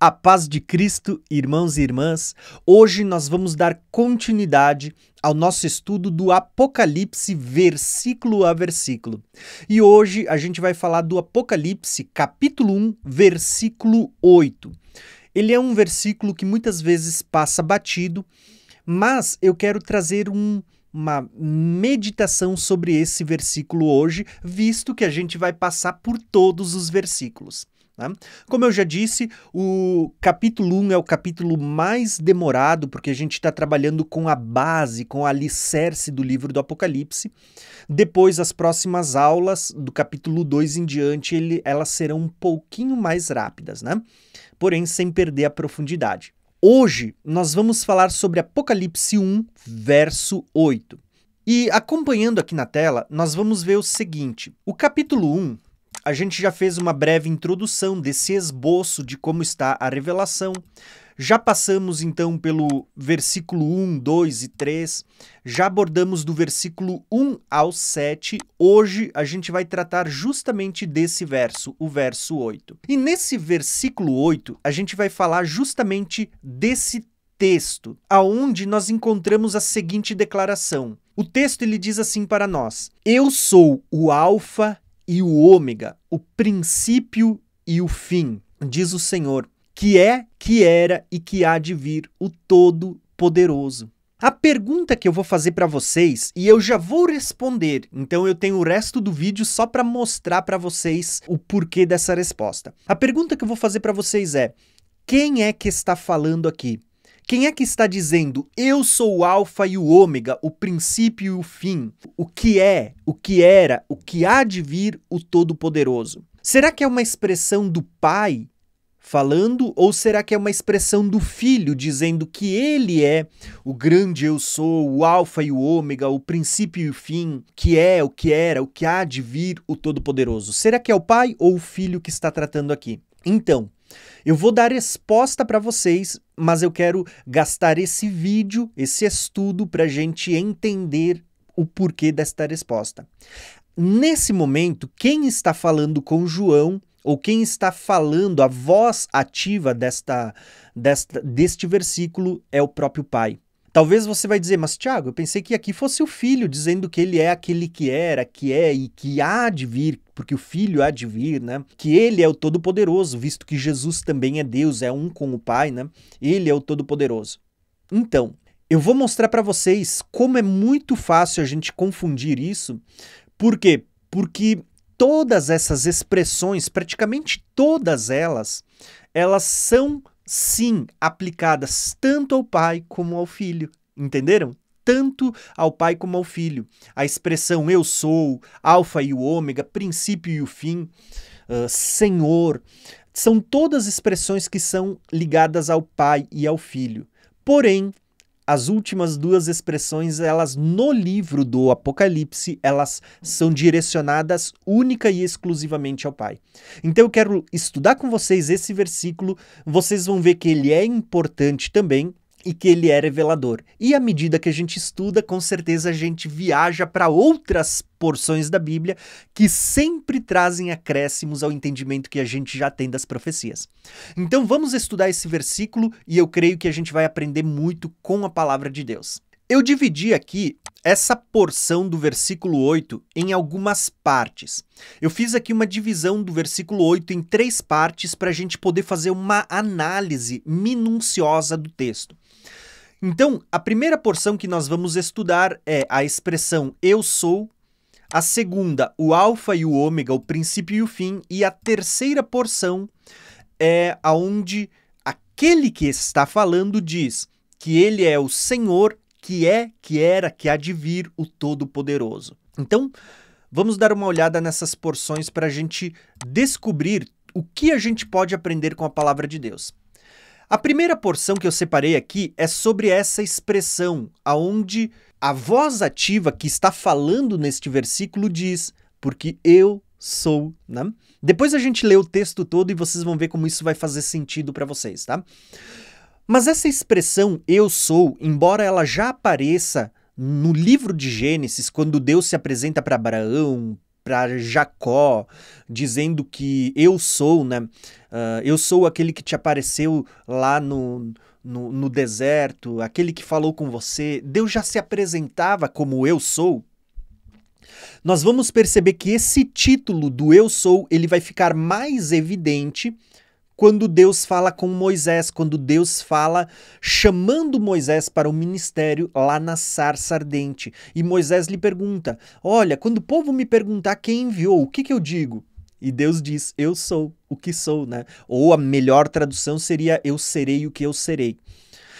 A paz de Cristo, irmãos e irmãs, hoje nós vamos dar continuidade ao nosso estudo do Apocalipse, versículo a versículo. E hoje a gente vai falar do Apocalipse, capítulo 1, versículo 8. Ele é um versículo que muitas vezes passa batido, mas eu quero trazer um, uma meditação sobre esse versículo hoje, visto que a gente vai passar por todos os versículos. Né? Como eu já disse, o capítulo 1 é o capítulo mais demorado, porque a gente está trabalhando com a base, com o alicerce do livro do Apocalipse. Depois, as próximas aulas, do capítulo 2 em diante, ele, elas serão um pouquinho mais rápidas, né? porém sem perder a profundidade. Hoje, nós vamos falar sobre Apocalipse 1, verso 8. E acompanhando aqui na tela, nós vamos ver o seguinte: o capítulo 1 a gente já fez uma breve introdução desse esboço de como está a revelação. Já passamos então pelo versículo 1, 2 e 3, já abordamos do versículo 1 ao 7. Hoje a gente vai tratar justamente desse verso, o verso 8. E nesse versículo 8, a gente vai falar justamente desse texto, aonde nós encontramos a seguinte declaração. O texto ele diz assim para nós: Eu sou o alfa e o ômega, o princípio e o fim, diz o Senhor, que é, que era e que há de vir, o Todo-Poderoso. A pergunta que eu vou fazer para vocês, e eu já vou responder, então eu tenho o resto do vídeo só para mostrar para vocês o porquê dessa resposta. A pergunta que eu vou fazer para vocês é: quem é que está falando aqui? Quem é que está dizendo eu sou o alfa e o ômega, o princípio e o fim, o que é, o que era, o que há de vir, o Todo-Poderoso? Será que é uma expressão do Pai falando ou será que é uma expressão do Filho dizendo que ele é o grande eu sou, o alfa e o ômega, o princípio e o fim, que é, o que era, o que há de vir, o Todo-Poderoso? Será que é o Pai ou o Filho que está tratando aqui? Então, eu vou dar resposta para vocês, mas eu quero gastar esse vídeo, esse estudo, para a gente entender o porquê desta resposta. Nesse momento, quem está falando com João ou quem está falando, a voz ativa desta, desta, deste versículo é o próprio Pai. Talvez você vai dizer, mas Tiago, eu pensei que aqui fosse o filho dizendo que ele é aquele que era, que é e que há de vir, porque o filho há de vir, né? Que ele é o Todo-Poderoso, visto que Jesus também é Deus, é um com o Pai, né? Ele é o Todo-Poderoso. Então, eu vou mostrar para vocês como é muito fácil a gente confundir isso. Por quê? Porque todas essas expressões, praticamente todas elas, elas são sim aplicadas tanto ao pai como ao filho. Entenderam? tanto ao pai como ao filho. A expressão eu sou, alfa e o ômega, princípio e o fim, uh, senhor, são todas expressões que são ligadas ao pai e ao filho. Porém, as últimas duas expressões, elas no livro do Apocalipse, elas são direcionadas única e exclusivamente ao Pai. Então eu quero estudar com vocês esse versículo, vocês vão ver que ele é importante também e que ele é revelador. E à medida que a gente estuda, com certeza a gente viaja para outras porções da Bíblia que sempre trazem acréscimos ao entendimento que a gente já tem das profecias. Então vamos estudar esse versículo e eu creio que a gente vai aprender muito com a palavra de Deus. Eu dividi aqui essa porção do versículo 8 em algumas partes. Eu fiz aqui uma divisão do versículo 8 em três partes para a gente poder fazer uma análise minuciosa do texto. Então, a primeira porção que nós vamos estudar é a expressão eu sou, a segunda, o alfa e o ômega, o princípio e o fim, e a terceira porção é aonde aquele que está falando diz que ele é o Senhor, que é, que era, que há de vir o Todo-Poderoso. Então, vamos dar uma olhada nessas porções para a gente descobrir o que a gente pode aprender com a palavra de Deus. A primeira porção que eu separei aqui é sobre essa expressão, aonde a voz ativa que está falando neste versículo diz: Porque eu sou, né? Depois a gente lê o texto todo e vocês vão ver como isso vai fazer sentido para vocês, tá? Mas essa expressão eu sou, embora ela já apareça no livro de Gênesis, quando Deus se apresenta para Abraão, para Jacó, dizendo que eu sou, né? Uh, eu sou aquele que te apareceu lá no, no, no deserto, aquele que falou com você. Deus já se apresentava como eu sou. Nós vamos perceber que esse título do eu sou, ele vai ficar mais evidente quando Deus fala com Moisés, quando Deus fala chamando Moisés para o ministério lá na sarça ardente. E Moisés lhe pergunta: Olha, quando o povo me perguntar quem enviou, o que, que eu digo? E Deus diz: Eu sou o que sou, né? Ou a melhor tradução seria: Eu serei o que eu serei.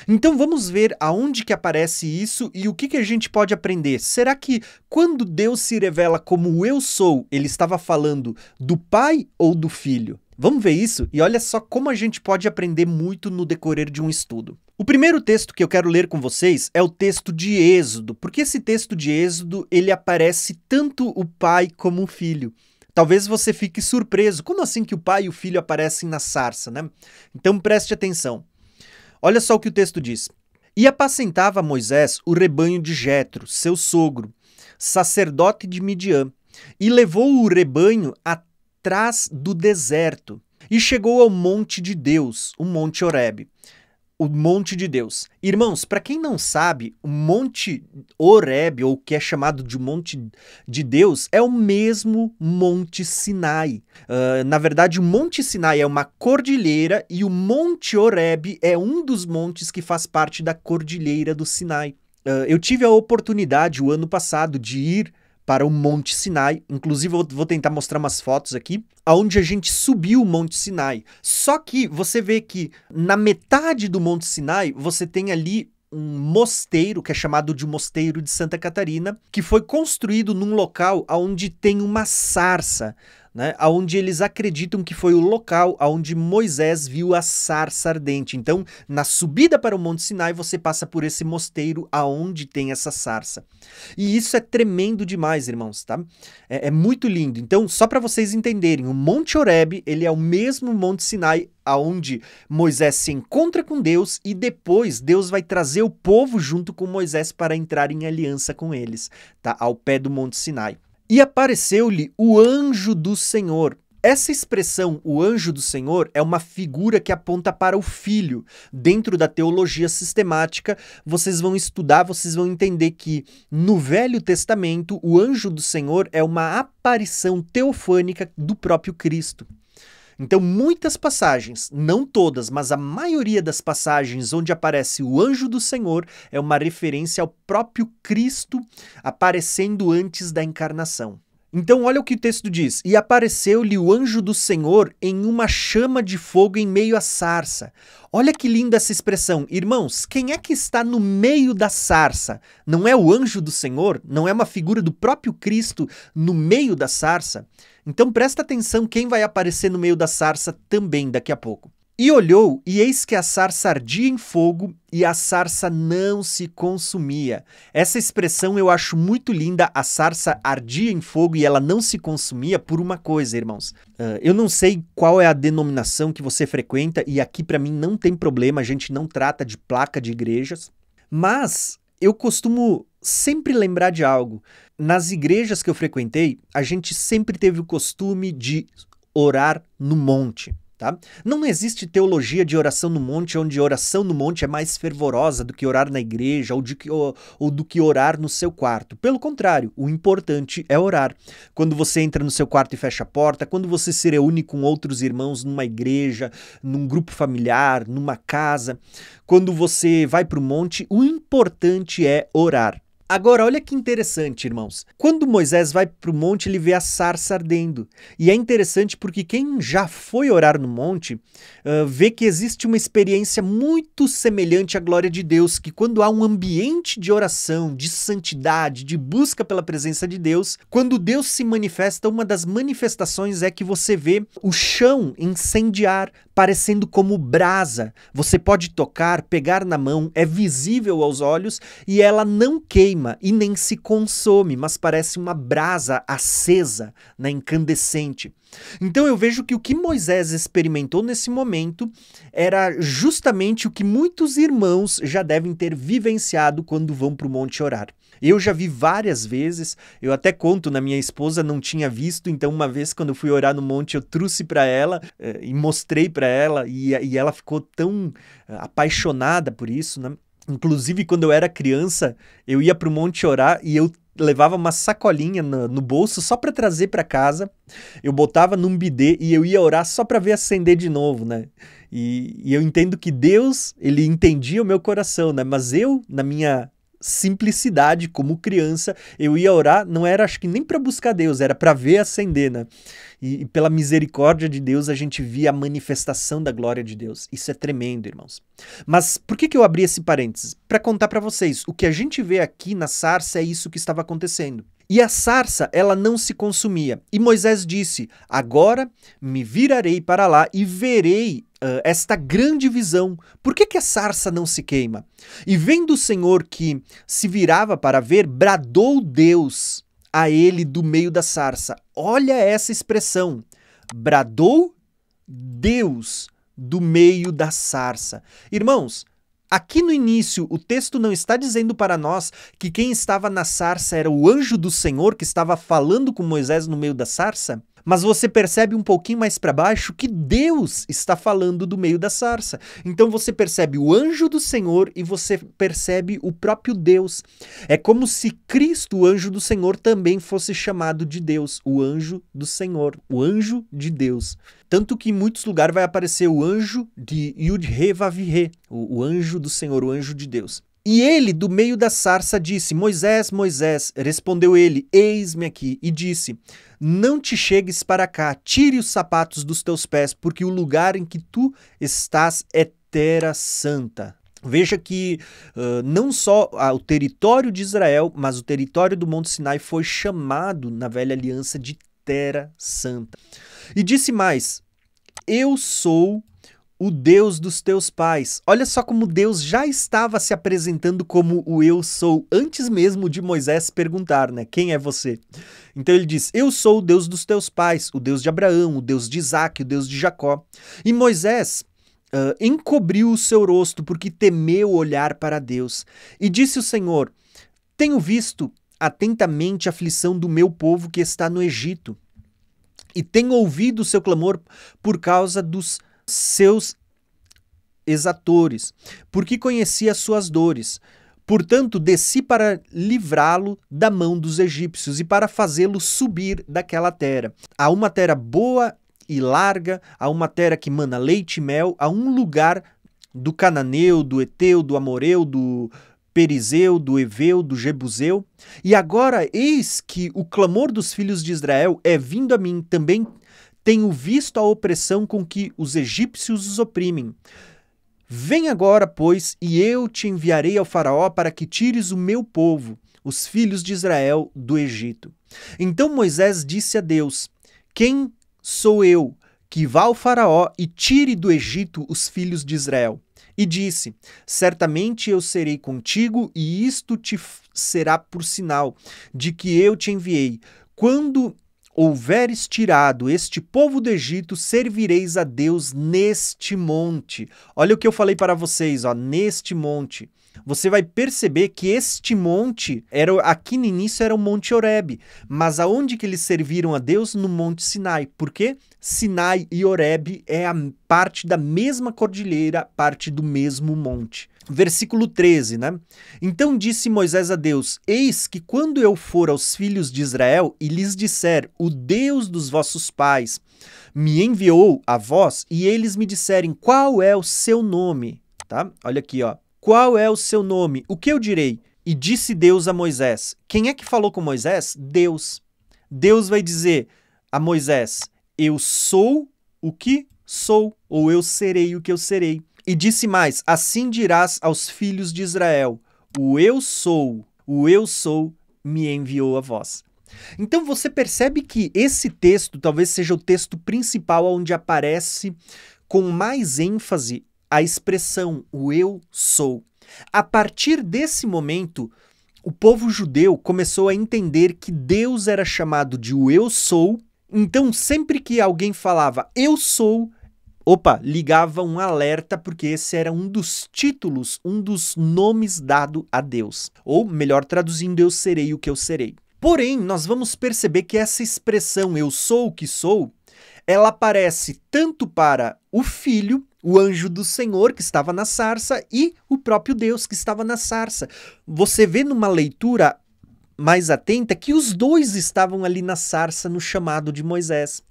Então vamos ver aonde que aparece isso e o que, que a gente pode aprender. Será que quando Deus se revela como eu sou, ele estava falando do pai ou do filho? Vamos ver isso e olha só como a gente pode aprender muito no decorrer de um estudo. O primeiro texto que eu quero ler com vocês é o texto de Êxodo, porque esse texto de Êxodo ele aparece tanto o pai como o filho. Talvez você fique surpreso, como assim que o pai e o filho aparecem na sarça, né? Então preste atenção. Olha só o que o texto diz. E apacentava Moisés o rebanho de Jetro, seu sogro, sacerdote de Midian, e levou o rebanho até trás do deserto e chegou ao monte de Deus, o Monte Horeb. O Monte de Deus. Irmãos, para quem não sabe, o Monte Horeb, ou que é chamado de Monte de Deus, é o mesmo Monte Sinai. Uh, na verdade, o Monte Sinai é uma cordilheira e o Monte Horeb é um dos montes que faz parte da cordilheira do Sinai. Uh, eu tive a oportunidade, o ano passado, de ir para o Monte Sinai. Inclusive, eu vou tentar mostrar umas fotos aqui, aonde a gente subiu o Monte Sinai. Só que você vê que na metade do Monte Sinai, você tem ali um mosteiro, que é chamado de Mosteiro de Santa Catarina, que foi construído num local onde tem uma sarça né, onde eles acreditam que foi o local onde Moisés viu a sarça ardente. Então, na subida para o Monte Sinai, você passa por esse mosteiro aonde tem essa sarça. E isso é tremendo demais, irmãos, tá? É, é muito lindo. Então, só para vocês entenderem, o Monte Horebe, ele é o mesmo Monte Sinai aonde Moisés se encontra com Deus e depois Deus vai trazer o povo junto com Moisés para entrar em aliança com eles, tá? Ao pé do Monte Sinai. E apareceu-lhe o anjo do Senhor. Essa expressão, o anjo do Senhor, é uma figura que aponta para o filho. Dentro da teologia sistemática, vocês vão estudar, vocês vão entender que no Velho Testamento, o anjo do Senhor é uma aparição teofânica do próprio Cristo. Então, muitas passagens, não todas, mas a maioria das passagens onde aparece o anjo do Senhor é uma referência ao próprio Cristo aparecendo antes da encarnação. Então, olha o que o texto diz: E apareceu-lhe o anjo do Senhor em uma chama de fogo em meio à sarça. Olha que linda essa expressão. Irmãos, quem é que está no meio da sarça? Não é o anjo do Senhor? Não é uma figura do próprio Cristo no meio da sarça? Então presta atenção quem vai aparecer no meio da sarça também daqui a pouco. E olhou, e eis que a sarça ardia em fogo e a sarça não se consumia. Essa expressão eu acho muito linda, a sarça ardia em fogo e ela não se consumia por uma coisa, irmãos. Uh, eu não sei qual é a denominação que você frequenta e aqui para mim não tem problema, a gente não trata de placa de igrejas, mas eu costumo sempre lembrar de algo. Nas igrejas que eu frequentei, a gente sempre teve o costume de orar no monte. Tá? Não existe teologia de oração no monte onde oração no monte é mais fervorosa do que orar na igreja ou, de que, ou, ou do que orar no seu quarto. Pelo contrário, o importante é orar. Quando você entra no seu quarto e fecha a porta, quando você se reúne com outros irmãos numa igreja, num grupo familiar, numa casa, quando você vai para o monte, o importante é orar. Agora, olha que interessante, irmãos. Quando Moisés vai para o monte, ele vê a sarça ardendo. E é interessante porque quem já foi orar no monte uh, vê que existe uma experiência muito semelhante à glória de Deus, que quando há um ambiente de oração, de santidade, de busca pela presença de Deus, quando Deus se manifesta, uma das manifestações é que você vê o chão incendiar, parecendo como brasa. Você pode tocar, pegar na mão, é visível aos olhos e ela não queima queima e nem se consome, mas parece uma brasa acesa, né, incandescente. Então eu vejo que o que Moisés experimentou nesse momento era justamente o que muitos irmãos já devem ter vivenciado quando vão para o monte orar. Eu já vi várias vezes, eu até conto na minha esposa, não tinha visto, então uma vez quando eu fui orar no monte, eu trouxe para ela eh, e mostrei para ela, e, e ela ficou tão eh, apaixonada por isso, né? Inclusive, quando eu era criança, eu ia para o Monte orar e eu levava uma sacolinha no, no bolso só para trazer para casa. Eu botava num bidê e eu ia orar só para ver acender de novo, né? E, e, eu entendo que Deus, ele entendia o meu coração, né? Mas eu, na minha simplicidade como criança. Eu ia orar, não era acho que nem para buscar Deus, era para ver acender, né? E, e pela misericórdia de Deus a gente via a manifestação da glória de Deus. Isso é tremendo, irmãos. Mas por que, que eu abri esse parênteses? Para contar para vocês, o que a gente vê aqui na sarça é isso que estava acontecendo. E a sarça, ela não se consumia. E Moisés disse: Agora me virarei para lá e verei uh, esta grande visão. Por que, que a sarça não se queima? E vendo o Senhor que se virava para ver, bradou Deus a ele do meio da sarça. Olha essa expressão. Bradou Deus do meio da sarça. Irmãos, Aqui no início, o texto não está dizendo para nós que quem estava na sarça era o anjo do Senhor que estava falando com Moisés no meio da sarça? Mas você percebe um pouquinho mais para baixo que Deus está falando do meio da sarça. Então você percebe o anjo do Senhor e você percebe o próprio Deus. É como se Cristo, o anjo do Senhor, também fosse chamado de Deus, o anjo do Senhor, o anjo de Deus. Tanto que em muitos lugares vai aparecer o anjo de Yud-He-Vav-He, o, o anjo do Senhor, o anjo de Deus. E ele, do meio da sarça, disse: Moisés, Moisés, respondeu ele: Eis-me aqui. E disse: Não te chegues para cá, tire os sapatos dos teus pés, porque o lugar em que tu estás é terra santa. Veja que uh, não só o território de Israel, mas o território do Monte Sinai foi chamado na velha aliança de Terra Santa. E disse mais: Eu sou o Deus dos teus pais. Olha só como Deus já estava se apresentando como o eu sou, antes mesmo de Moisés perguntar, né? Quem é você? Então ele diz: Eu sou o Deus dos teus pais, o Deus de Abraão, o Deus de Isaac, o Deus de Jacó. E Moisés. Uh, encobriu o seu rosto porque temeu olhar para Deus. E disse o Senhor: Tenho visto atentamente a aflição do meu povo que está no Egito, e tenho ouvido o seu clamor por causa dos seus exatores, porque conhecia suas dores. Portanto, desci para livrá-lo da mão dos egípcios e para fazê-lo subir daquela terra. A uma terra boa e larga, a uma terra que mana leite e mel, a um lugar do cananeu, do eteu, do amoreu, do perizeu, do eveu, do jebuseu. E agora eis que o clamor dos filhos de Israel é vindo a mim, também tenho visto a opressão com que os egípcios os oprimem. Vem agora, pois, e eu te enviarei ao Faraó para que tires o meu povo, os filhos de Israel, do Egito. Então Moisés disse a Deus: Quem sou eu que vá ao Faraó e tire do Egito os filhos de Israel? E disse: Certamente eu serei contigo, e isto te será por sinal de que eu te enviei. Quando houveres tirado este povo do Egito, servireis a Deus neste monte. Olha o que eu falei para vocês, ó, neste monte. Você vai perceber que este monte era aqui no início era o Monte Oreb, mas aonde que eles serviram a Deus no Monte Sinai? Porque Sinai e Oreb é a parte da mesma cordilheira, parte do mesmo monte. Versículo 13, né? Então disse Moisés a Deus: Eis que quando eu for aos filhos de Israel e lhes disser, O Deus dos vossos pais me enviou a vós, e eles me disserem, Qual é o seu nome? Tá? Olha aqui, ó. Qual é o seu nome? O que eu direi? E disse Deus a Moisés: Quem é que falou com Moisés? Deus. Deus vai dizer a Moisés: Eu sou o que sou, ou eu serei o que eu serei. E disse mais: Assim dirás aos filhos de Israel: O eu sou, o eu sou, me enviou a vós. Então você percebe que esse texto talvez seja o texto principal onde aparece com mais ênfase a expressão o eu sou. A partir desse momento, o povo judeu começou a entender que Deus era chamado de o eu sou. Então, sempre que alguém falava eu sou, opa, ligava um alerta, porque esse era um dos títulos, um dos nomes dado a Deus. Ou, melhor traduzindo, eu serei o que eu serei. Porém, nós vamos perceber que essa expressão eu sou o que sou, ela aparece tanto para o filho, o anjo do Senhor que estava na sarça e o próprio Deus que estava na sarça. Você vê numa leitura mais atenta que os dois estavam ali na sarça no chamado de Moisés.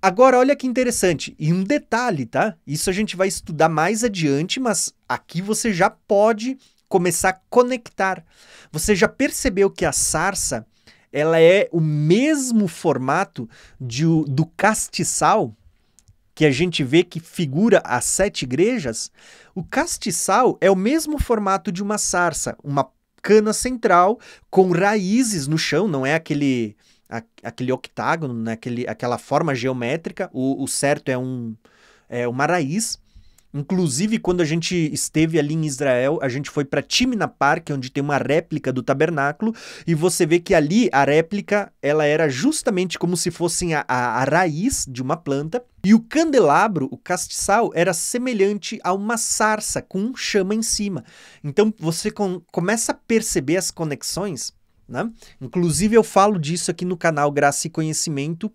Agora, olha que interessante, e um detalhe, tá? Isso a gente vai estudar mais adiante, mas aqui você já pode começar a conectar. Você já percebeu que a sarça ela é o mesmo formato de, do castiçal que a gente vê que figura as sete igrejas? O castiçal é o mesmo formato de uma sarça, uma cana central com raízes no chão, não é aquele a, aquele octágono, né? Aquele, aquela forma geométrica. O, o certo é, um, é uma raiz. Inclusive, quando a gente esteve ali em Israel, a gente foi para Timna Park, onde tem uma réplica do tabernáculo, e você vê que ali a réplica ela era justamente como se fosse a, a, a raiz de uma planta, e o candelabro, o castiçal, era semelhante a uma sarça com chama em cima. Então você com, começa a perceber as conexões né? Inclusive, eu falo disso aqui no canal Graça e Conhecimento,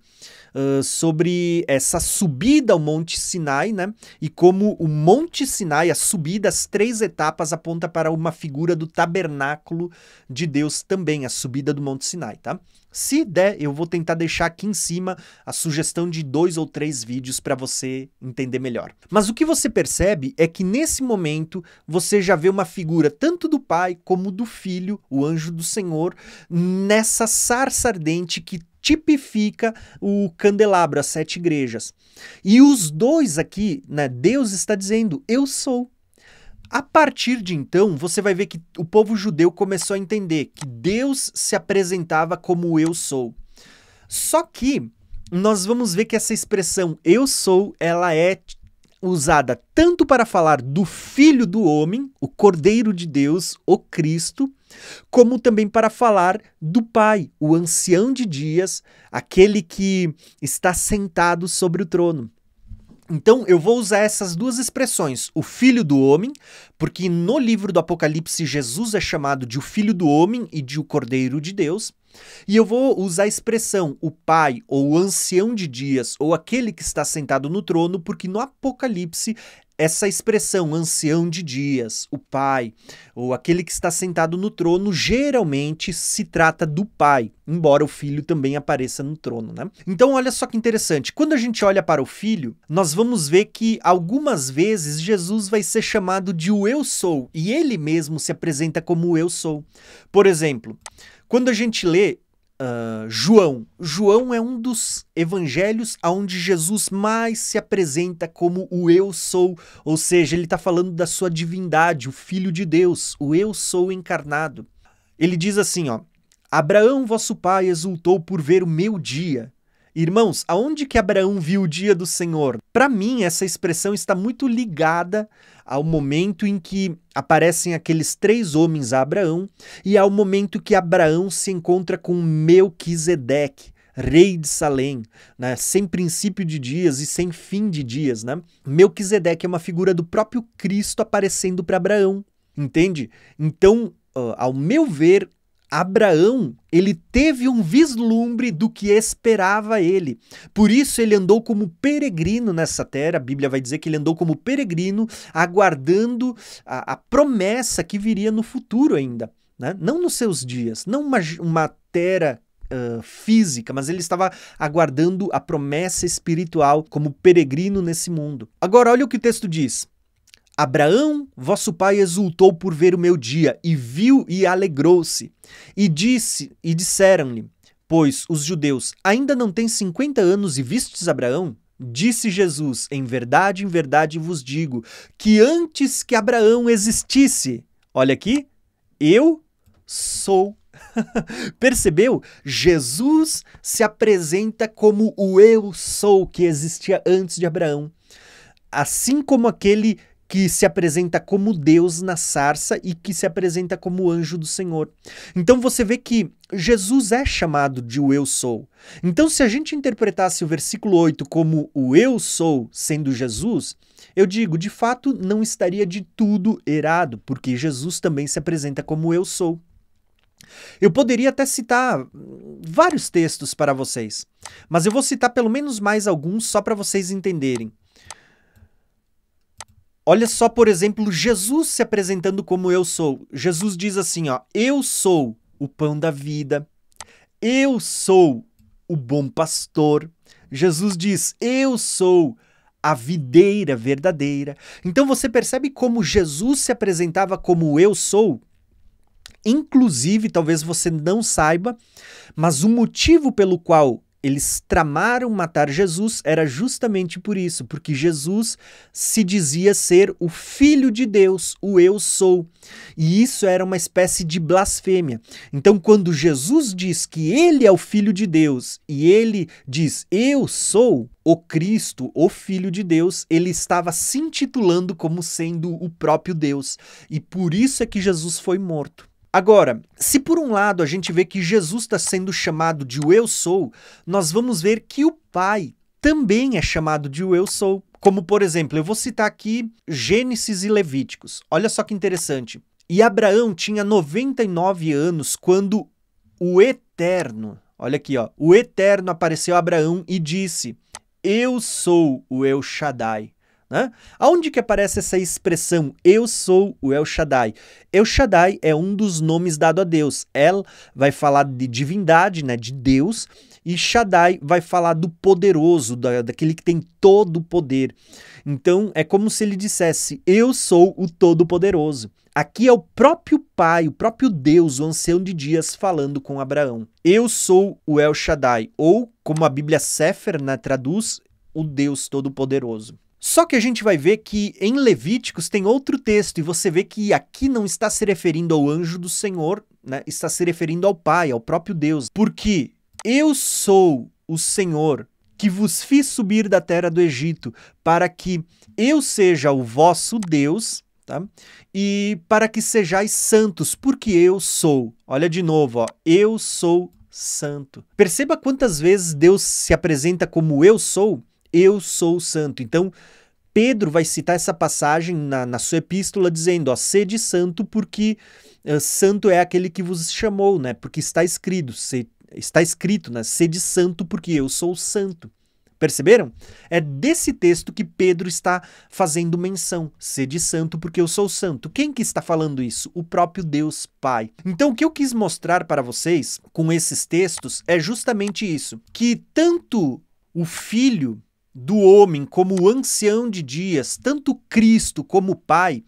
uh, sobre essa subida ao Monte Sinai, né? E como o Monte Sinai, a subida, as três etapas, aponta para uma figura do tabernáculo de Deus também, a subida do Monte Sinai, tá? Se der, eu vou tentar deixar aqui em cima a sugestão de dois ou três vídeos para você entender melhor. Mas o que você percebe é que nesse momento você já vê uma figura tanto do pai como do filho, o anjo do Senhor, nessa sarça ardente que tipifica o candelabro, as sete igrejas. E os dois aqui, né, Deus está dizendo: Eu sou. A partir de então, você vai ver que o povo judeu começou a entender que Deus se apresentava como eu sou. Só que nós vamos ver que essa expressão eu sou, ela é usada tanto para falar do filho do homem, o cordeiro de Deus, o Cristo, como também para falar do Pai, o ancião de dias, aquele que está sentado sobre o trono. Então eu vou usar essas duas expressões, o filho do homem, porque no livro do Apocalipse Jesus é chamado de o filho do homem e de o cordeiro de Deus, e eu vou usar a expressão o pai ou o ancião de dias ou aquele que está sentado no trono, porque no Apocalipse essa expressão ancião de dias, o pai, ou aquele que está sentado no trono, geralmente se trata do pai, embora o filho também apareça no trono, né? Então olha só que interessante. Quando a gente olha para o filho, nós vamos ver que algumas vezes Jesus vai ser chamado de o eu sou, e ele mesmo se apresenta como o eu sou. Por exemplo, quando a gente lê ah, João. João é um dos evangelhos onde Jesus mais se apresenta como o eu sou, ou seja, ele está falando da sua divindade, o Filho de Deus, o eu sou encarnado. Ele diz assim: ó, Abraão, vosso pai, exultou por ver o meu dia. Irmãos, aonde que Abraão viu o dia do Senhor? Para mim, essa expressão está muito ligada ao momento em que aparecem aqueles três homens a Abraão e ao momento que Abraão se encontra com Melquisedeque rei de Salém, né? sem princípio de dias e sem fim de dias. Né? Melquisedeque é uma figura do próprio Cristo aparecendo para Abraão, entende? Então, uh, ao meu ver, Abraão, ele teve um vislumbre do que esperava ele. Por isso ele andou como peregrino nessa terra. A Bíblia vai dizer que ele andou como peregrino, aguardando a, a promessa que viria no futuro ainda. Né? Não nos seus dias, não uma, uma terra Uh, física, mas ele estava aguardando a promessa espiritual como peregrino nesse mundo. Agora, olha o que o texto diz. Abraão, vosso pai, exultou por ver o meu dia, e viu e alegrou-se. E disse, e disseram-lhe, pois os judeus, ainda não tem cinquenta anos e vistes Abraão? Disse Jesus: Em verdade, em verdade vos digo, que antes que Abraão existisse, olha aqui, eu sou. Percebeu? Jesus se apresenta como o eu sou que existia antes de Abraão. Assim como aquele que se apresenta como Deus na sarça e que se apresenta como anjo do Senhor. Então você vê que Jesus é chamado de o eu sou. Então, se a gente interpretasse o versículo 8 como o eu sou sendo Jesus, eu digo, de fato, não estaria de tudo errado, porque Jesus também se apresenta como eu sou. Eu poderia até citar vários textos para vocês, mas eu vou citar pelo menos mais alguns só para vocês entenderem. Olha só, por exemplo, Jesus se apresentando como eu sou. Jesus diz assim, ó: "Eu sou o pão da vida. Eu sou o bom pastor." Jesus diz: "Eu sou a videira verdadeira". Então você percebe como Jesus se apresentava como eu sou? Inclusive, talvez você não saiba, mas o motivo pelo qual eles tramaram matar Jesus era justamente por isso, porque Jesus se dizia ser o Filho de Deus, o Eu Sou. E isso era uma espécie de blasfêmia. Então, quando Jesus diz que ele é o Filho de Deus e ele diz Eu sou o Cristo, o Filho de Deus, ele estava se intitulando como sendo o próprio Deus. E por isso é que Jesus foi morto. Agora, se por um lado a gente vê que Jesus está sendo chamado de o eu sou, nós vamos ver que o Pai também é chamado de o eu sou. Como, por exemplo, eu vou citar aqui Gênesis e Levíticos. Olha só que interessante. E Abraão tinha 99 anos quando o Eterno, olha aqui, ó, o Eterno apareceu a Abraão e disse: Eu sou o El Shaddai, né? Aonde que aparece essa expressão eu sou o El Shaddai? El Shaddai é um dos nomes dado a Deus. El vai falar de divindade, né, de Deus, e Shaddai vai falar do poderoso, da, daquele que tem todo o poder. Então é como se ele dissesse: Eu sou o Todo-Poderoso. Aqui é o próprio Pai, o próprio Deus, o ancião de dias, falando com Abraão. Eu sou o El Shaddai, ou como a Bíblia Sefer né, traduz, o Deus Todo-Poderoso. Só que a gente vai ver que em Levíticos tem outro texto, e você vê que aqui não está se referindo ao anjo do Senhor, né? está se referindo ao Pai, ao próprio Deus. Porque eu sou o Senhor que vos fiz subir da terra do Egito, para que eu seja o vosso Deus, tá? e para que sejais santos, porque eu sou. Olha de novo, ó, eu sou santo. Perceba quantas vezes Deus se apresenta como eu sou eu sou santo. Então, Pedro vai citar essa passagem na, na sua epístola dizendo: ó, sede santo, porque uh, santo é aquele que vos chamou, né? Porque está escrito, se, está escrito, né? Sede santo, porque eu sou santo. Perceberam? É desse texto que Pedro está fazendo menção. Sede santo, porque eu sou santo. Quem que está falando isso? O próprio Deus Pai. Então, o que eu quis mostrar para vocês com esses textos é justamente isso: que tanto o Filho do homem como ancião de dias, tanto Cristo como o Pai,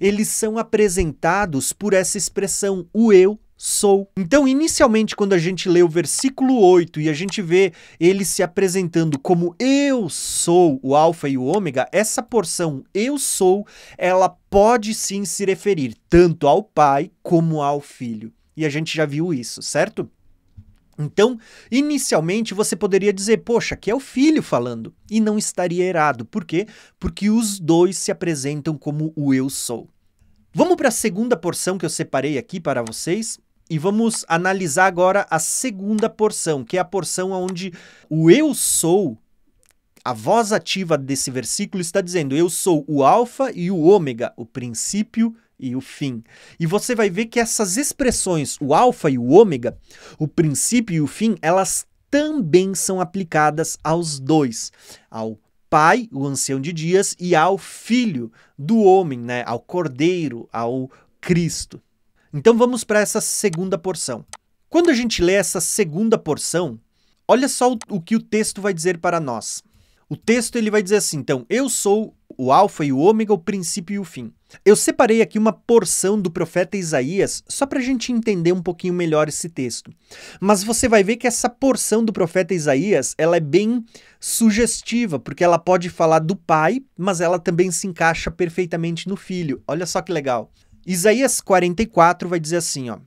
eles são apresentados por essa expressão, o eu sou. Então, inicialmente, quando a gente lê o versículo 8 e a gente vê ele se apresentando como eu sou, o Alfa e o Ômega, essa porção eu sou, ela pode sim se referir tanto ao Pai como ao Filho. E a gente já viu isso, certo? Então, inicialmente você poderia dizer, poxa, que é o filho falando, e não estaria errado. Por quê? Porque os dois se apresentam como o eu sou. Vamos para a segunda porção que eu separei aqui para vocês e vamos analisar agora a segunda porção, que é a porção onde o eu sou, a voz ativa desse versículo está dizendo: eu sou o alfa e o ômega, o princípio e o fim. E você vai ver que essas expressões, o alfa e o ômega, o princípio e o fim, elas também são aplicadas aos dois, ao pai, o ancião de dias, e ao filho do homem, né, ao cordeiro, ao Cristo. Então vamos para essa segunda porção. Quando a gente lê essa segunda porção, olha só o, o que o texto vai dizer para nós. O texto ele vai dizer assim: então, eu sou o Alfa e o Ômega, o princípio e o fim. Eu separei aqui uma porção do profeta Isaías só para a gente entender um pouquinho melhor esse texto. Mas você vai ver que essa porção do profeta Isaías ela é bem sugestiva, porque ela pode falar do pai, mas ela também se encaixa perfeitamente no filho. Olha só que legal. Isaías 44 vai dizer assim: ó,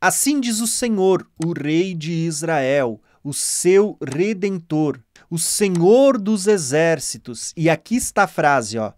Assim diz o Senhor, o Rei de Israel o seu redentor, o Senhor dos exércitos. E aqui está a frase, ó: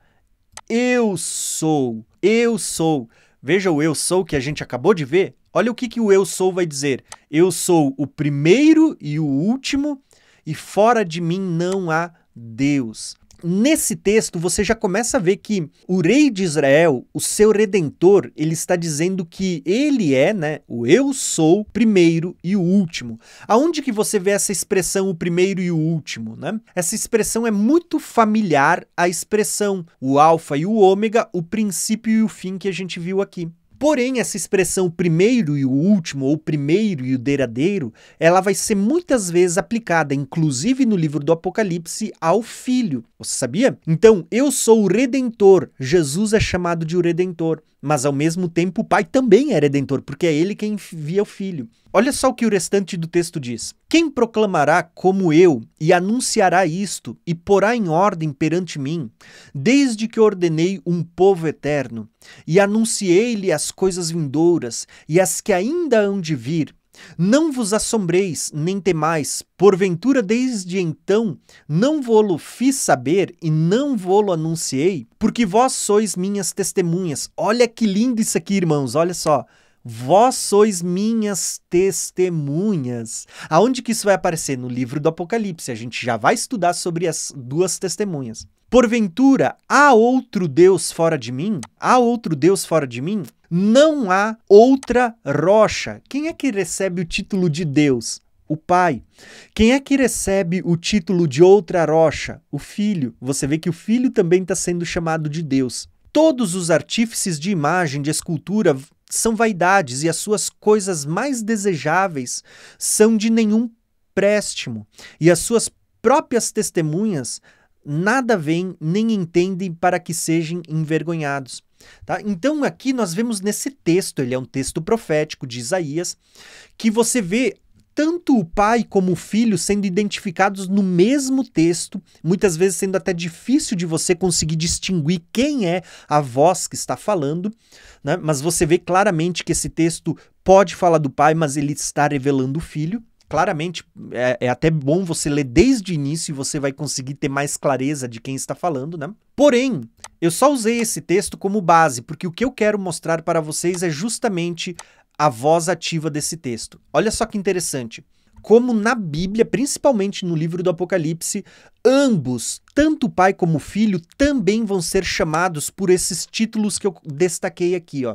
Eu sou, eu sou. Veja o eu sou que a gente acabou de ver. Olha o que, que o eu sou vai dizer. Eu sou o primeiro e o último, e fora de mim não há Deus nesse texto você já começa a ver que o rei de Israel, o seu redentor, ele está dizendo que ele é, né, o eu sou primeiro e o último. Aonde que você vê essa expressão o primeiro e o último, né? Essa expressão é muito familiar à expressão o alfa e o ômega, o princípio e o fim que a gente viu aqui. Porém, essa expressão primeiro e o último, ou primeiro e o derradeiro, ela vai ser muitas vezes aplicada, inclusive no livro do Apocalipse, ao Filho. Você sabia? Então, eu sou o Redentor. Jesus é chamado de o Redentor. Mas, ao mesmo tempo, o Pai também é Redentor, porque é ele quem envia o Filho. Olha só o que o restante do texto diz. Quem proclamará como eu e anunciará isto e porá em ordem perante mim, desde que ordenei um povo eterno e anunciei-lhe as coisas vindouras e as que ainda hão de vir. Não vos assombreis, nem temais, porventura desde então não vou lo fiz saber e não vou lo anunciei, porque vós sois minhas testemunhas. Olha que lindo isso aqui, irmãos, olha só. Vós sois minhas testemunhas. Aonde que isso vai aparecer? No livro do Apocalipse. A gente já vai estudar sobre as duas testemunhas. Porventura, há outro Deus fora de mim? Há outro Deus fora de mim? Não há outra rocha. Quem é que recebe o título de Deus? o pai. Quem é que recebe o título de outra rocha? O filho. Você vê que o filho também está sendo chamado de Deus. Todos os artífices de imagem, de escultura, são vaidades e as suas coisas mais desejáveis são de nenhum préstimo. E as suas próprias testemunhas nada veem nem entendem para que sejam envergonhados. Tá? Então aqui nós vemos nesse texto, ele é um texto profético de Isaías, que você vê tanto o pai como o filho sendo identificados no mesmo texto, muitas vezes sendo até difícil de você conseguir distinguir quem é a voz que está falando, né? mas você vê claramente que esse texto pode falar do pai, mas ele está revelando o filho. Claramente, é, é até bom você ler desde o início e você vai conseguir ter mais clareza de quem está falando, né? Porém, eu só usei esse texto como base, porque o que eu quero mostrar para vocês é justamente a voz ativa desse texto. Olha só que interessante. Como na Bíblia, principalmente no livro do Apocalipse, ambos, tanto o pai como o filho, também vão ser chamados por esses títulos que eu destaquei aqui, ó.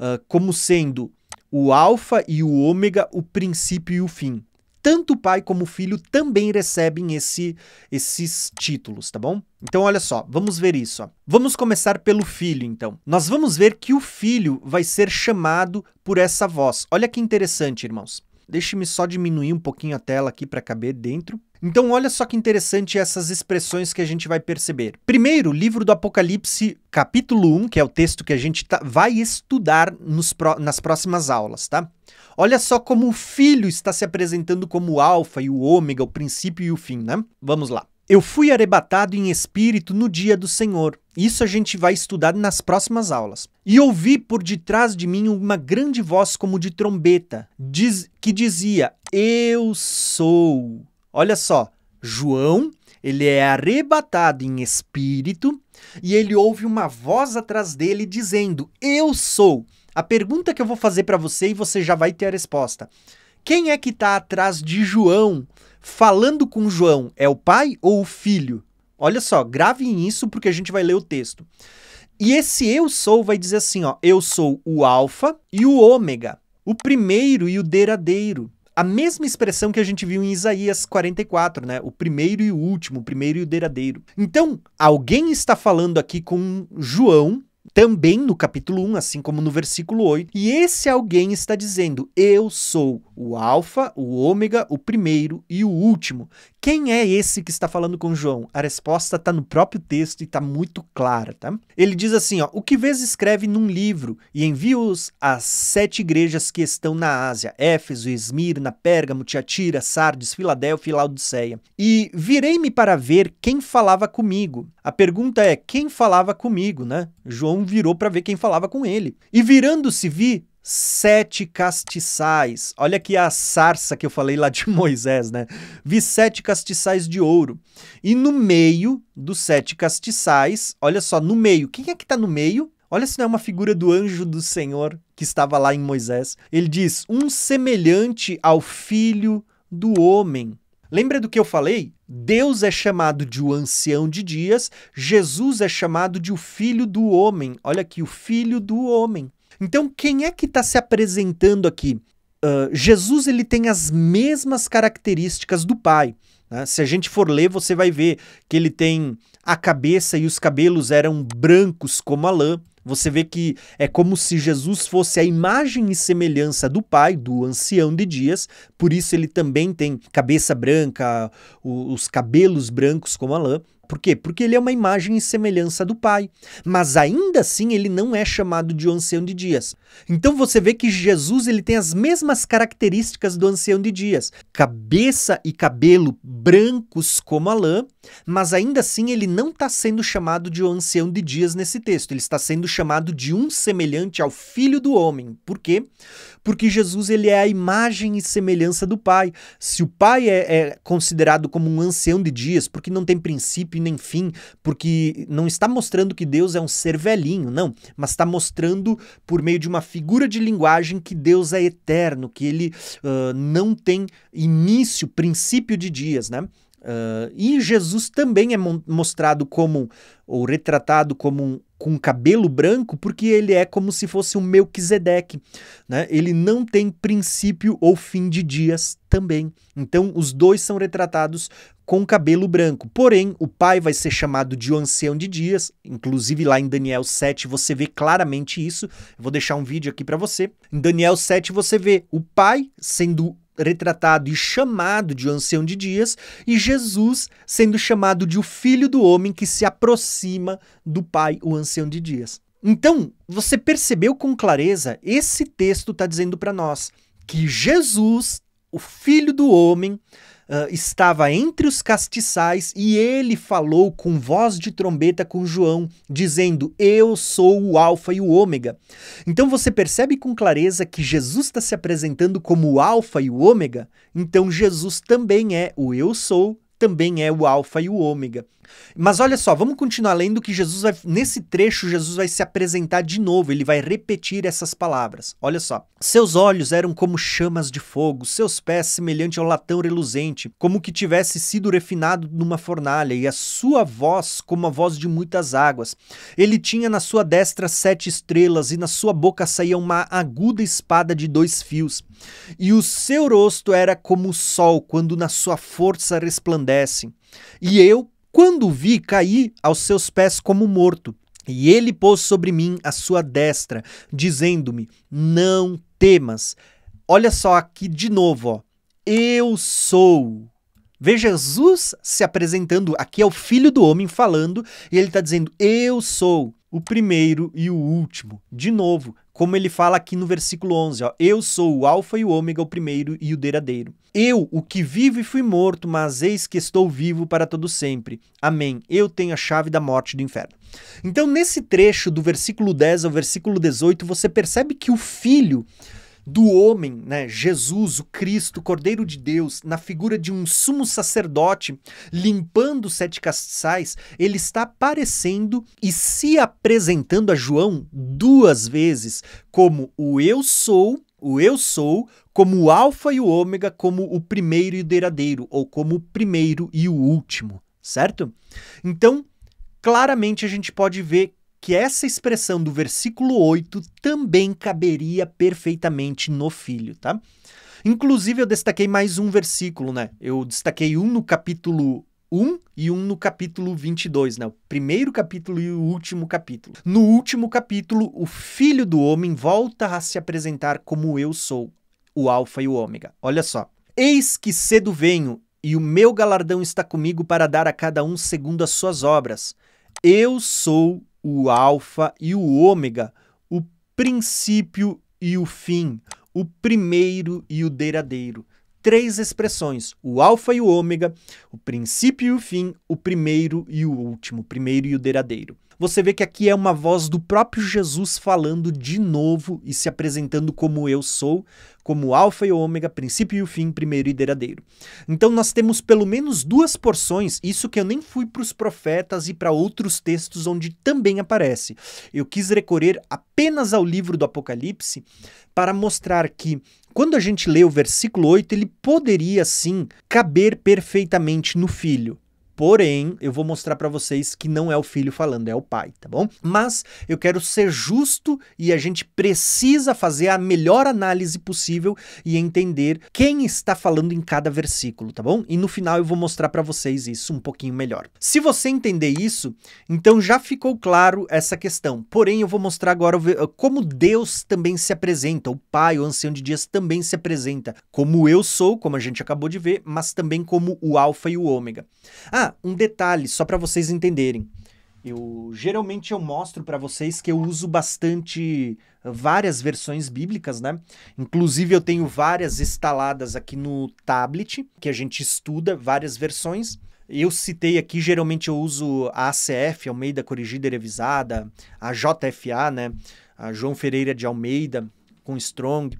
Uh, como sendo o Alfa e o Ômega, o princípio e o fim tanto o pai como o filho também recebem esse, esses títulos, tá bom? Então olha só, vamos ver isso. Ó. Vamos começar pelo filho, então. Nós vamos ver que o filho vai ser chamado por essa voz. Olha que interessante, irmãos. Deixe-me só diminuir um pouquinho a tela aqui para caber dentro. Então, olha só que interessante essas expressões que a gente vai perceber. Primeiro, o livro do Apocalipse, capítulo 1, que é o texto que a gente tá, vai estudar nos, nas próximas aulas, tá? Olha só como o filho está se apresentando como o alfa e o ômega, o princípio e o fim, né? Vamos lá. Eu fui arrebatado em espírito no dia do Senhor. Isso a gente vai estudar nas próximas aulas. E ouvi por detrás de mim uma grande voz como de trombeta, diz, que dizia: Eu sou Olha só, João, ele é arrebatado em espírito e ele ouve uma voz atrás dele dizendo: Eu sou. A pergunta que eu vou fazer para você e você já vai ter a resposta. Quem é que está atrás de João? Falando com João, é o pai ou o filho? Olha só, grave isso porque a gente vai ler o texto. E esse eu sou vai dizer assim, ó: Eu sou o alfa e o ômega, o primeiro e o Deradeiro. A mesma expressão que a gente viu em Isaías 44, né? O primeiro e o último, o primeiro e o derradeiro. Então, alguém está falando aqui com João, também no capítulo 1, assim como no versículo 8. E esse alguém está dizendo: Eu sou o Alfa, o Ômega, o primeiro e o último. Quem é esse que está falando com João? A resposta está no próprio texto e está muito clara, tá? Ele diz assim, ó, o que vês escreve num livro e envia-os às sete igrejas que estão na Ásia, Éfeso, Esmirna, Pérgamo, Tiatira, Sardes, Filadélfia e Laodiceia. E virei-me para ver quem falava comigo. A pergunta é, quem falava comigo, né? João virou para ver quem falava com ele. E virando-se, vi sete castiçais. Olha aqui a sarça que eu falei lá de Moisés, né? Vi sete castiçais de ouro. E no meio dos sete castiçais, olha só, no meio. Quem é que está no meio? Olha se não é uma figura do anjo do Senhor que estava lá em Moisés. Ele diz: um semelhante ao filho do homem. Lembra do que eu falei? Deus é chamado de o ancião de dias, Jesus é chamado de o filho do homem. Olha aqui, o filho do homem. Então, quem é que está se apresentando aqui? Uh, Jesus ele tem as mesmas características do Pai. Né? Se a gente for ler, você vai ver que ele tem a cabeça e os cabelos eram brancos como a lã. Você vê que é como se Jesus fosse a imagem e semelhança do Pai, do ancião de dias, por isso ele também tem cabeça branca, os cabelos brancos como a lã. Por quê? Porque ele é uma imagem e semelhança do Pai. Mas ainda assim ele não é chamado de ancião de dias. Então você vê que Jesus ele tem as mesmas características do ancião de dias: cabeça e cabelo brancos como a lã mas ainda assim ele não está sendo chamado de o ancião de dias nesse texto, ele está sendo chamado de um semelhante ao filho do homem. Por quê? Porque Jesus ele é a imagem e semelhança do Pai. Se o Pai é, é considerado como um ancião de dias, porque não tem princípio nem fim, porque não está mostrando que Deus é um ser velhinho, não, mas está mostrando por meio de uma figura de linguagem que Deus é eterno, que ele uh, não tem início, princípio de dias, né? Uh, e Jesus também é mostrado como, ou retratado como um, com cabelo branco, porque ele é como se fosse um Melquisedeque. Né? Ele não tem princípio ou fim de dias também. Então, os dois são retratados com cabelo branco. Porém, o pai vai ser chamado de o ancião de dias, inclusive lá em Daniel 7 você vê claramente isso. Eu vou deixar um vídeo aqui para você. Em Daniel 7 você vê o pai sendo retratado e chamado de ancião de dias, e Jesus sendo chamado de o filho do homem que se aproxima do Pai, o ancião de dias. Então, você percebeu com clareza, esse texto está dizendo para nós que Jesus, o filho do homem, uh, estava entre os castiçais e ele falou com voz de trombeta com João, dizendo: Eu sou o Alfa e o Ômega. Então você percebe com clareza que Jesus está se apresentando como o Alfa e o Ômega? Então Jesus também é o Eu sou, também é o Alfa e o Ômega. Mas olha só, vamos continuar lendo que Jesus vai, nesse trecho, Jesus vai se apresentar de novo, ele vai repetir essas palavras. Olha só. Seus olhos eram como chamas de fogo, seus pés semelhante ao latão reluzente, como que tivesse sido refinado numa fornalha, e a sua voz como a voz de muitas águas. Ele tinha na sua destra sete estrelas, e na sua boca saía uma aguda espada de dois fios. E o seu rosto era como o sol, quando na sua força resplandece. E eu, quando o vi, caí aos seus pés como morto. E ele pôs sobre mim a sua destra, dizendo-me: Não temas. Olha só aqui de novo, ó. Eu sou. Vê Jesus se apresentando, aqui é o filho do homem falando, e ele está dizendo: Eu sou o primeiro e o último. De novo, como ele fala aqui no versículo 11, ó, eu sou o alfa e o ômega, o primeiro e o derradeiro. Eu, o que vivo e fui morto, mas eis que estou vivo para todo sempre. Amém. Eu tenho a chave da morte e do inferno. Então, nesse trecho do versículo 10 ao versículo 18, você percebe que o filho do homem, né, Jesus, o Cristo, o Cordeiro de Deus, na figura de um sumo sacerdote limpando os sete castiçais, ele está aparecendo e se apresentando a João duas vezes como o eu sou, o eu sou, como o alfa e o ômega, como o primeiro e o derradeiro, ou como o primeiro e o último, certo? Então, claramente a gente pode ver que essa expressão do versículo 8 também caberia perfeitamente no filho, tá? Inclusive, eu destaquei mais um versículo, né? Eu destaquei um no capítulo 1 e um no capítulo 22, né? O primeiro capítulo e o último capítulo. No último capítulo, o filho do homem volta a se apresentar como eu sou, o Alfa e o Ômega. Olha só. Eis que cedo venho, e o meu galardão está comigo para dar a cada um segundo as suas obras. Eu sou o Alfa e o Ômega, o princípio e o fim, o primeiro e o deradeiro, Três expressões: o Alfa e o Ômega, o princípio e o fim, o primeiro e o último, o primeiro e o deradeiro você vê que aqui é uma voz do próprio Jesus falando de novo e se apresentando como eu sou, como Alfa e Ômega, princípio e o fim, primeiro e derradeiro. Então nós temos pelo menos duas porções, isso que eu nem fui para os profetas e para outros textos onde também aparece. Eu quis recorrer apenas ao livro do Apocalipse para mostrar que quando a gente lê o versículo 8, ele poderia sim caber perfeitamente no filho. Porém, eu vou mostrar para vocês que não é o filho falando, é o pai, tá bom? Mas eu quero ser justo e a gente precisa fazer a melhor análise possível e entender quem está falando em cada versículo, tá bom? E no final eu vou mostrar para vocês isso um pouquinho melhor. Se você entender isso, então já ficou claro essa questão. Porém, eu vou mostrar agora eh, como Deus também se apresenta, o pai, o ancião de dias também se apresenta como eu sou, como a gente acabou de ver, mas também como o alfa e o ômega. Ah, um detalhe só para vocês entenderem. Eu geralmente eu mostro para vocês que eu uso bastante ah, várias versões bíblicas, né? Inclusive eu tenho várias instaladas aqui no tablet, que a gente estuda várias versões. Eu citei aqui, geralmente eu uso a ACF, Almeida Corrigida e Revisada, a JFA, né? A João Ferreira de Almeida com Strong.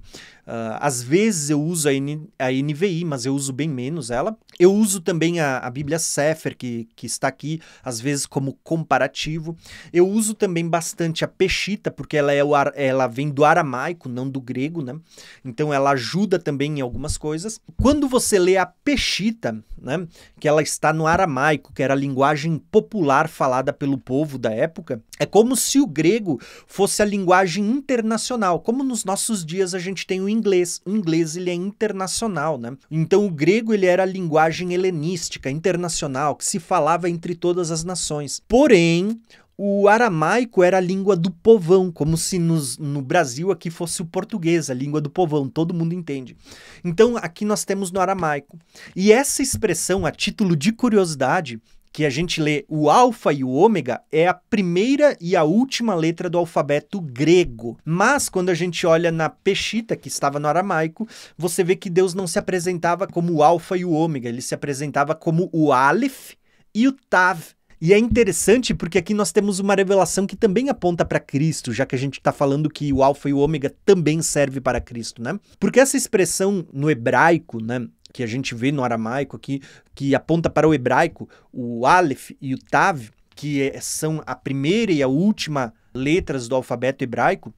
Uh, às vezes eu uso a, N, a NVI, mas eu uso bem menos ela. Eu uso também a, a Bíblia Sefer, que, que está aqui, às vezes como comparativo. Eu uso também bastante a Peshita, porque ela, é o ar, ela vem do aramaico, não do grego, né? Então ela ajuda também em algumas coisas. Quando você lê a Peshita, né, que ela está no aramaico, que era a linguagem popular falada pelo povo da época, é como se o grego fosse a linguagem internacional, como nos nossos dias a gente tem o inglês inglês. O inglês ele é internacional, né? Então o grego ele era a linguagem helenística, internacional, que se falava entre todas as nações. Porém, o aramaico era a língua do povão, como se nos, no Brasil aqui fosse o português, a língua do povão, todo mundo entende. Então aqui nós temos no aramaico. E essa expressão, a título de curiosidade, que a gente lê o alfa e o ômega é a primeira e a última letra do alfabeto grego. Mas quando a gente olha na Peshita, que estava no aramaico, você vê que Deus não se apresentava como o alfa e o ômega, ele se apresentava como o Aleph e o Tav. E é interessante porque aqui nós temos uma revelação que também aponta para Cristo, já que a gente está falando que o Alfa e o Ômega também serve para Cristo, né? Porque essa expressão no hebraico, né, que a gente vê no aramaico aqui, que aponta para o hebraico, o Aleph e o Tav, que é, são a primeira e a última letras do alfabeto hebraico,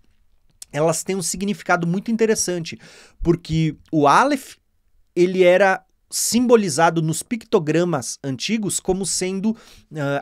elas têm um significado muito interessante, porque o Aleph, ele era simbolizado nos pictogramas antigos como sendo uh,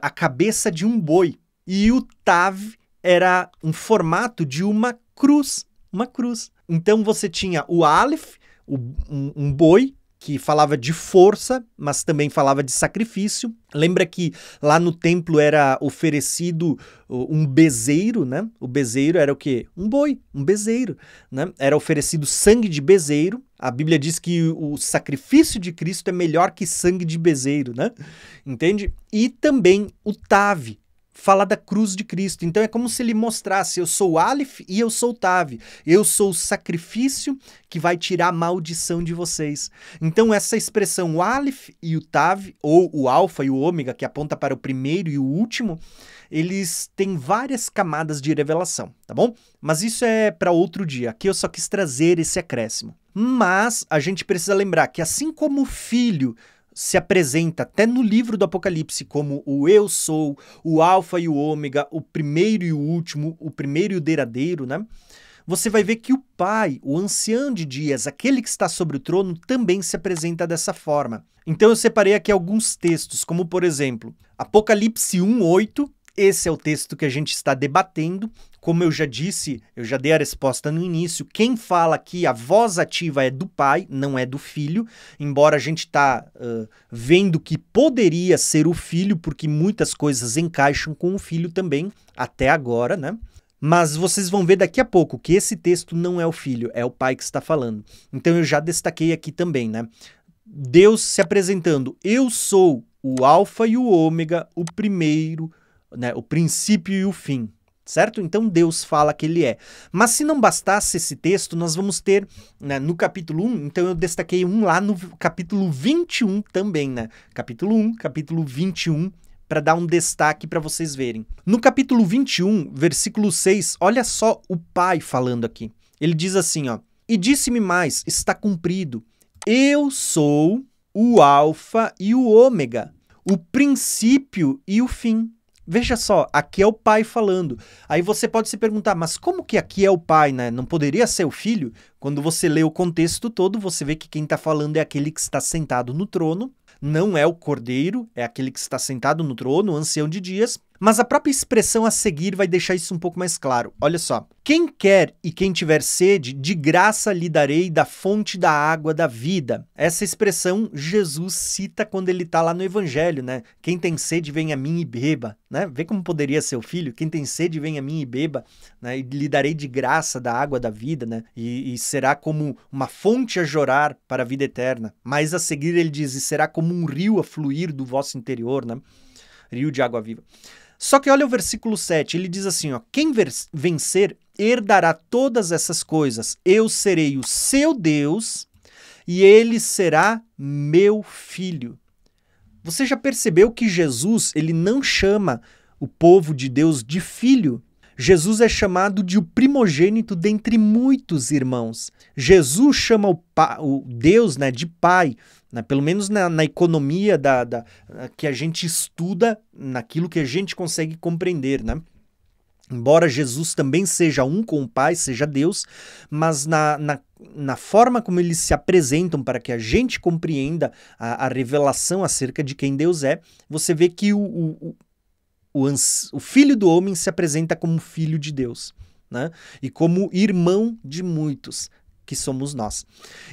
a cabeça de um boi, e o Tav era um formato de uma cruz, uma cruz. Então você tinha o Aleph, um, um boi, que falava de força, mas também falava de sacrifício. Lembra que lá no templo era oferecido um bezeiro, né? O bezeiro era o quê? Um boi, um bezeiro, né? Era oferecido sangue de bezeiro. A Bíblia diz que o sacrifício de Cristo é melhor que sangue de bezeiro, né? Entende? E também o tave, falar da cruz de Cristo. Então é como se ele mostrasse: eu sou Aleph e eu sou Tav. Eu sou o sacrifício que vai tirar a maldição de vocês. Então essa expressão o Aleph e o Tav, ou o Alfa e o Ômega, que aponta para o primeiro e o último, eles têm várias camadas de revelação, tá bom? Mas isso é para outro dia. Aqui eu só quis trazer esse acréscimo. Mas a gente precisa lembrar que assim como o filho se apresenta até no livro do Apocalipse como o eu sou, o alfa e o ômega, o primeiro e o último, o primeiro e o Deradeiro, né? Você vai ver que o pai, o ancião de dias, aquele que está sobre o trono, também se apresenta dessa forma. Então eu separei aqui alguns textos, como por exemplo, Apocalipse 1:8, esse é o texto que a gente está debatendo, como eu já disse, eu já dei a resposta no início, quem fala que a voz ativa é do pai, não é do filho, embora a gente está uh, vendo que poderia ser o filho, porque muitas coisas encaixam com o filho também, até agora, né? Mas vocês vão ver daqui a pouco que esse texto não é o filho, é o pai que está falando. Então eu já destaquei aqui também, né? Deus se apresentando, eu sou o alfa e o ômega, o primeiro, né, o princípio e o fim certo? Então Deus fala que ele é. Mas se não bastasse esse texto, nós vamos ter né, no capítulo 1, então eu destaquei um lá no capítulo 21 também, né? Capítulo 1, capítulo 21, para dar um destaque para vocês verem. No capítulo 21, versículo 6, olha só o pai falando aqui. Ele diz assim, ó: "E disse-me mais: está cumprido. Eu sou o alfa e o ômega, o princípio e o fim." Veja só, aqui é o pai falando. Aí você pode se perguntar, mas como que aqui é o pai, né? Não poderia ser o filho? Quando você lê o contexto todo, você vê que quem está falando é aquele que está sentado no trono, não é o cordeiro, é aquele que está sentado no trono, ancião de dias, mas a própria expressão a seguir vai deixar isso um pouco mais claro. Olha só. Quem quer e quem tiver sede, de graça lhe darei da fonte da água da vida. Essa expressão Jesus cita quando ele está lá no Evangelho, né? Quem tem sede, vem a mim e beba. Né? Vê como poderia ser o filho. Quem tem sede, vem a mim e beba. Né? E lhe darei de graça da água da vida, né? E, e será como uma fonte a jorar para a vida eterna. Mas a seguir ele diz: e será como um rio a fluir do vosso interior, né? Rio de água viva. Só que olha o versículo 7, ele diz assim, ó: "Quem vencer herdará todas essas coisas. Eu serei o seu Deus e ele será meu filho." Você já percebeu que Jesus, ele não chama o povo de Deus de filho? Jesus é chamado de o primogênito dentre muitos irmãos. Jesus chama o, pa, o Deus né, de pai, né? Pelo menos na, na economia da, da, que a gente estuda, naquilo que a gente consegue compreender, né? Embora Jesus também seja um com o Pai, seja Deus, mas na, na, na forma como eles se apresentam para que a gente compreenda a, a revelação acerca de quem Deus é, você vê que o, o, o, o filho do homem se apresenta como filho de Deus. Né? E como irmão de muitos que somos nós.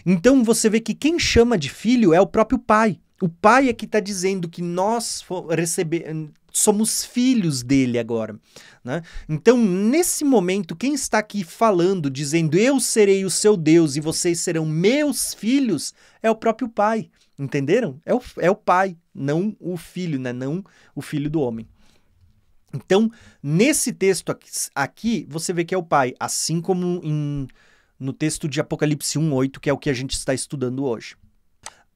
Então você vê que quem chama de filho é o próprio pai. O pai é que está dizendo que nós recebemos somos filhos dele agora. Né? Então, nesse momento, quem está aqui falando, dizendo eu serei o seu Deus e vocês serão meus filhos, é o próprio Pai. Entenderam? É o, é o Pai, não o filho, né? não o filho do homem. Então, nesse texto aqui, aqui você vê que é o Pai, assim como em no texto de Apocalipse 1:8, que é o que a gente está estudando hoje.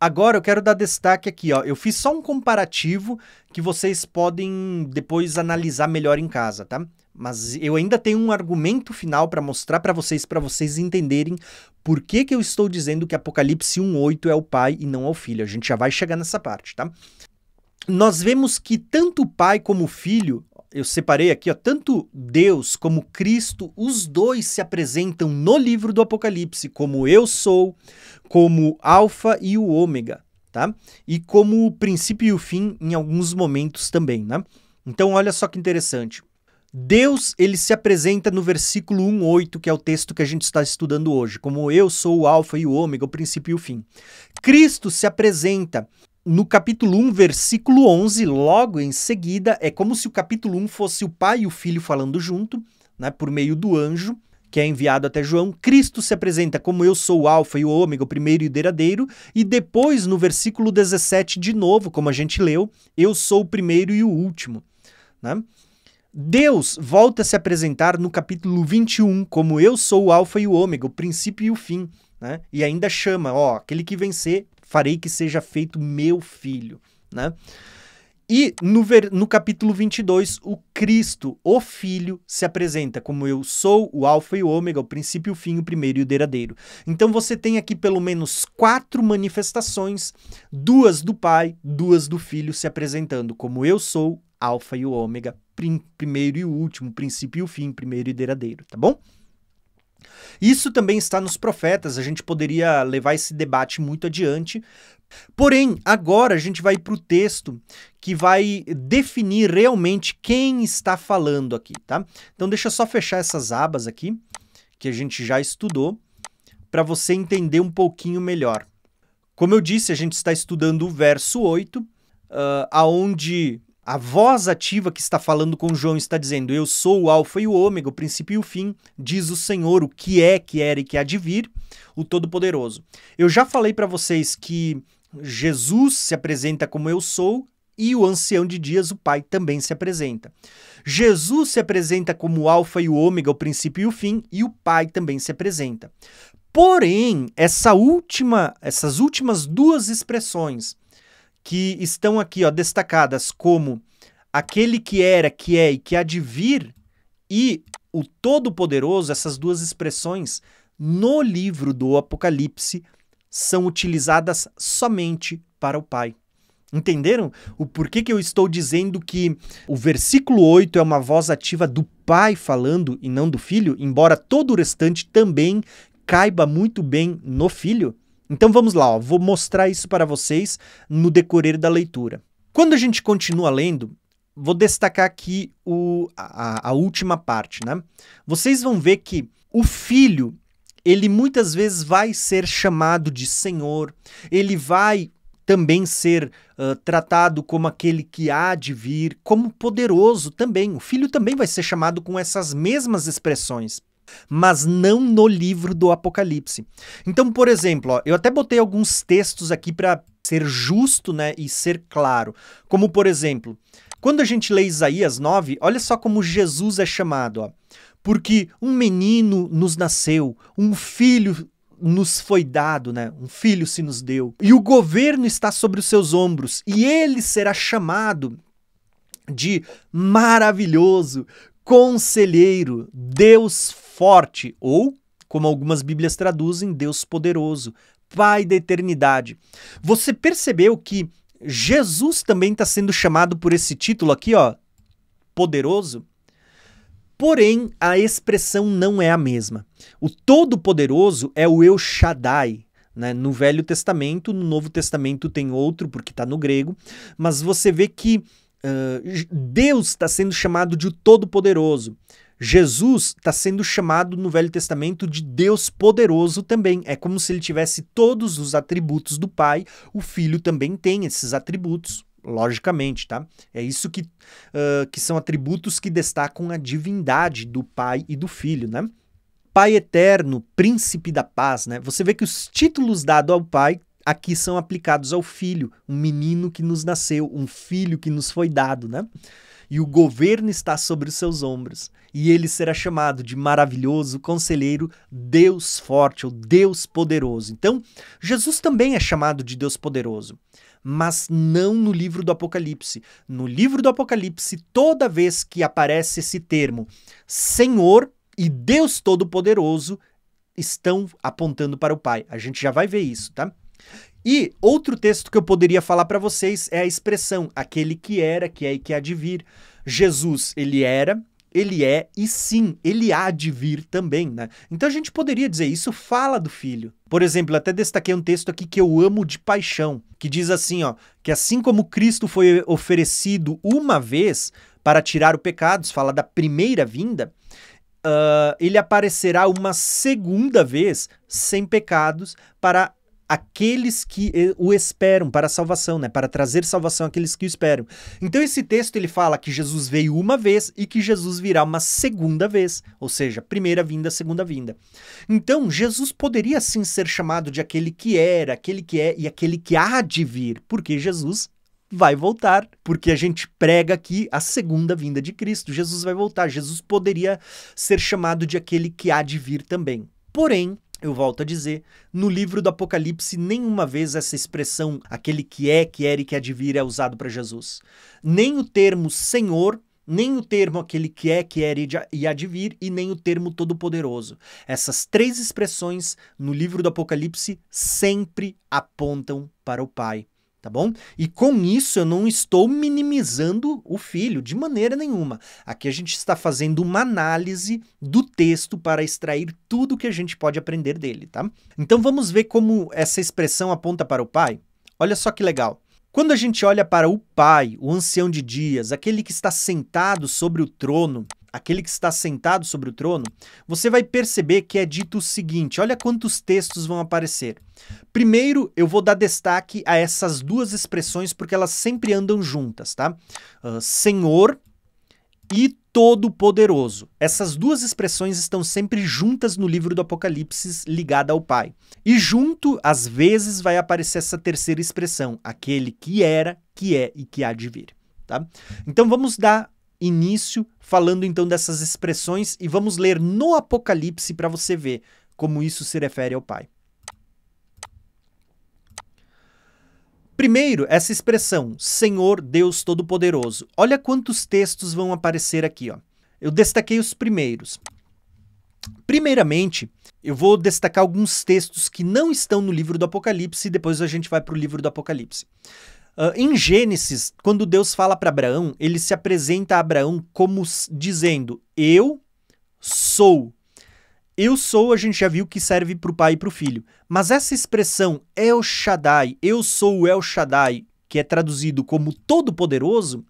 Agora eu quero dar destaque aqui, ó. Eu fiz só um comparativo que vocês podem depois analisar melhor em casa, tá? Mas eu ainda tenho um argumento final para mostrar para vocês, para vocês entenderem por que, que eu estou dizendo que Apocalipse 1:8 é o pai e não é o filho. A gente já vai chegar nessa parte, tá? Nós vemos que tanto o pai como o filho eu separei aqui, ó, tanto Deus como Cristo, os dois se apresentam no livro do Apocalipse como eu sou, como Alfa e o Ômega, tá? E como o princípio e o fim em alguns momentos também, né? Então olha só que interessante. Deus, ele se apresenta no versículo 1:8, que é o texto que a gente está estudando hoje, como eu sou o alfa e o ômega, o princípio e o fim. Cristo se apresenta no capítulo 1, versículo 11, logo em seguida, é como se o capítulo 1 fosse o pai e o filho falando junto, né, por meio do anjo que é enviado até João. Cristo se apresenta como eu sou o alfa e o ômega, o primeiro e o derradeiro, e depois no versículo 17 de novo, como a gente leu, eu sou o primeiro e o último, né? Deus volta a se apresentar no capítulo 21 como eu sou o alfa e o ômega, o princípio e o fim, né? E ainda chama, ó, aquele que vencer farei que seja feito meu filho, né? E no, ver, no capítulo 22, o Cristo, o Filho, se apresenta como eu sou, o Alfa e o Ômega, o princípio, o fim, o primeiro e o derradeiro. Então você tem aqui pelo menos quatro manifestações, duas do Pai, duas do Filho, se apresentando como eu sou, Alfa e o Ômega, prim, primeiro e o último, princípio e o fim, primeiro e derradeiro, tá bom? Isso também está nos profetas, a gente poderia levar esse debate muito adiante. Porém, agora a gente vai para o texto que vai definir realmente quem está falando aqui, tá? Então, deixa eu só fechar essas abas aqui, que a gente já estudou, para você entender um pouquinho melhor. Como eu disse, a gente está estudando o verso 8, uh, ah, aonde a voz ativa que está falando com João está dizendo: Eu sou o Alfa e o Ômega, o princípio e o fim, diz o Senhor, o que é, que era e que há de vir, o Todo-Poderoso. Eu já falei para vocês que Jesus se apresenta como eu sou e o ancião de dias, o Pai, também se apresenta. Jesus se apresenta como o Alfa e o Ômega, o princípio e o fim, e o Pai também se apresenta. Porém, essa última, essas últimas duas expressões, que estão aqui ó, destacadas como aquele que era, que é e que há de vir, e o Todo-Poderoso, essas duas expressões, no livro do Apocalipse, são utilizadas somente para o Pai. Entenderam o porquê que eu estou dizendo que o versículo 8 é uma voz ativa do pai falando e não do filho, embora todo o restante também caiba muito bem no filho? Então vamos lá, ó, vou mostrar isso para vocês no decorrer da leitura. Quando a gente continua lendo, vou destacar aqui o, a, a última parte, né? Vocês vão ver que o filho, ele muitas vezes vai ser chamado de Senhor, ele vai também ser uh, tratado como aquele que há de vir, como poderoso também. O filho também vai ser chamado com essas mesmas expressões mas não no livro do Apocalipse. Então, por exemplo, ó, eu até botei alguns textos aqui para ser justo né, e ser claro. Como, por exemplo, quando a gente lê Isaías 9, olha só como Jesus é chamado. Ó. Porque um menino nos nasceu, um filho nos foi dado, né? Um filho se nos deu. E o governo está sobre os seus ombros, e ele será chamado de maravilhoso, conselheiro, Deus forte, ou, como algumas Bíblias traduzem, Deus poderoso, Pai da eternidade. Você percebeu que Jesus também está sendo chamado por esse título aqui, ó, poderoso? Porém, a expressão não é a mesma. O Todo-Poderoso é o El Shaddai. Né? No Velho Testamento, no Novo Testamento tem outro, porque está no grego, mas você vê que uh, Deus está sendo chamado de Todo-Poderoso. Jesus está sendo chamado no Velho Testamento de Deus poderoso também. É como se ele tivesse todos os atributos do Pai, o Filho também tem esses atributos logicamente, tá? É isso que, uh, que são atributos que destacam a divindade do Pai e do Filho, né? Pai eterno, príncipe da paz, né? Você vê que os títulos dados ao Pai aqui são aplicados ao Filho, um menino que nos nasceu, um filho que nos foi dado, né? E o governo está sobre os seus ombros e ele será chamado de maravilhoso conselheiro, Deus forte ou Deus poderoso. Então, Jesus também é chamado de Deus poderoso, mas não no livro do Apocalipse. No livro do Apocalipse, toda vez que aparece esse termo, Senhor e Deus Todo-Poderoso, estão apontando para o Pai. A gente já vai ver isso, tá? E outro texto que eu poderia falar para vocês é a expressão aquele que era, que é e que há de vir. Jesus, ele era, ele é e sim, ele há de vir também, né? Então a gente poderia dizer isso fala do filho. Por exemplo, até destaquei um texto aqui que eu amo de paixão, que diz assim, ó, que assim como Cristo foi oferecido uma vez para tirar o pecado, fala da primeira vinda, uh, ele aparecerá uma segunda vez sem pecados para aqueles que eh, o esperam para a salvação, né? Para trazer salvação àqueles que o esperam. Então esse texto ele fala que Jesus veio uma vez e que Jesus virá uma segunda vez, ou seja, primeira vinda, segunda vinda. Então Jesus poderia sim ser chamado de aquele que era, aquele que é e aquele que há de vir, porque Jesus vai voltar, porque a gente prega aqui a segunda vinda de Cristo. Jesus vai voltar. Jesus poderia ser chamado de aquele que há de vir também. Porém, eu volto a dizer, no livro do Apocalipse, nenhuma vez essa expressão, aquele que é, que era e que advir, é usado para Jesus. Nem o termo Senhor nem o termo aquele que é, que era e advir, e nem o termo todo-poderoso. Essas três expressões no livro do Apocalipse sempre apontam para o Pai tá bom? E com isso eu não estou minimizando o filho de maneira nenhuma. Aqui a gente está fazendo uma análise do texto para extrair tudo que a gente pode aprender dele, tá? Então vamos ver como essa expressão aponta para o pai. Olha só que legal. Quando a gente olha para o pai, o ancião de dias, aquele que está sentado sobre o trono, aquele que está sentado sobre o trono, você vai perceber que é dito o seguinte: olha quantos textos vão aparecer. Primeiro, eu vou dar destaque a essas duas expressões porque elas sempre andam juntas, tá? Uh, Senhor e Todo-Poderoso. Essas duas expressões estão sempre juntas no livro do Apocalipse, ligada ao Pai. E junto, às vezes, vai aparecer essa terceira expressão: aquele que era, que é e que há de vir. Tá? Então vamos dar início falando então dessas expressões e vamos ler no Apocalipse para você ver como isso se refere ao Pai. Primeiro, essa expressão, Senhor Deus Todo-Poderoso. Olha quantos textos vão aparecer aqui, ó. Eu destaquei os primeiros. Primeiramente, eu vou destacar alguns textos que não estão no livro do Apocalipse e depois a gente vai para o livro do Apocalipse. Uh, em Gênesis, quando Deus fala para Abraão, ele se apresenta a Abraão como dizendo: Eu sou. Eu sou, a gente já viu que serve para o pai e para o filho. Mas essa expressão El Shaddai, eu sou o El Shaddai, que é traduzido como Todo-Poderoso,